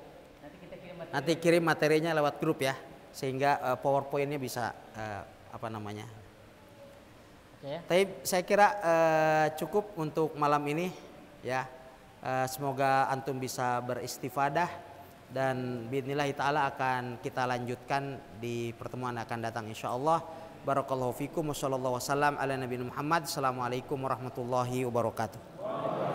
Nanti kirim materinya lewat grup ya, sehingga uh, powerpointnya bisa uh, apa namanya. Okay. Ya. Tapi saya kira uh, cukup untuk malam ini ya. Uh, semoga antum bisa beristifadah dan biidnillahi taala akan kita lanjutkan di pertemuan akan datang insyaallah. Barakallahu fikum wa sallallahu wasallam warahmatullahi wabarakatuh.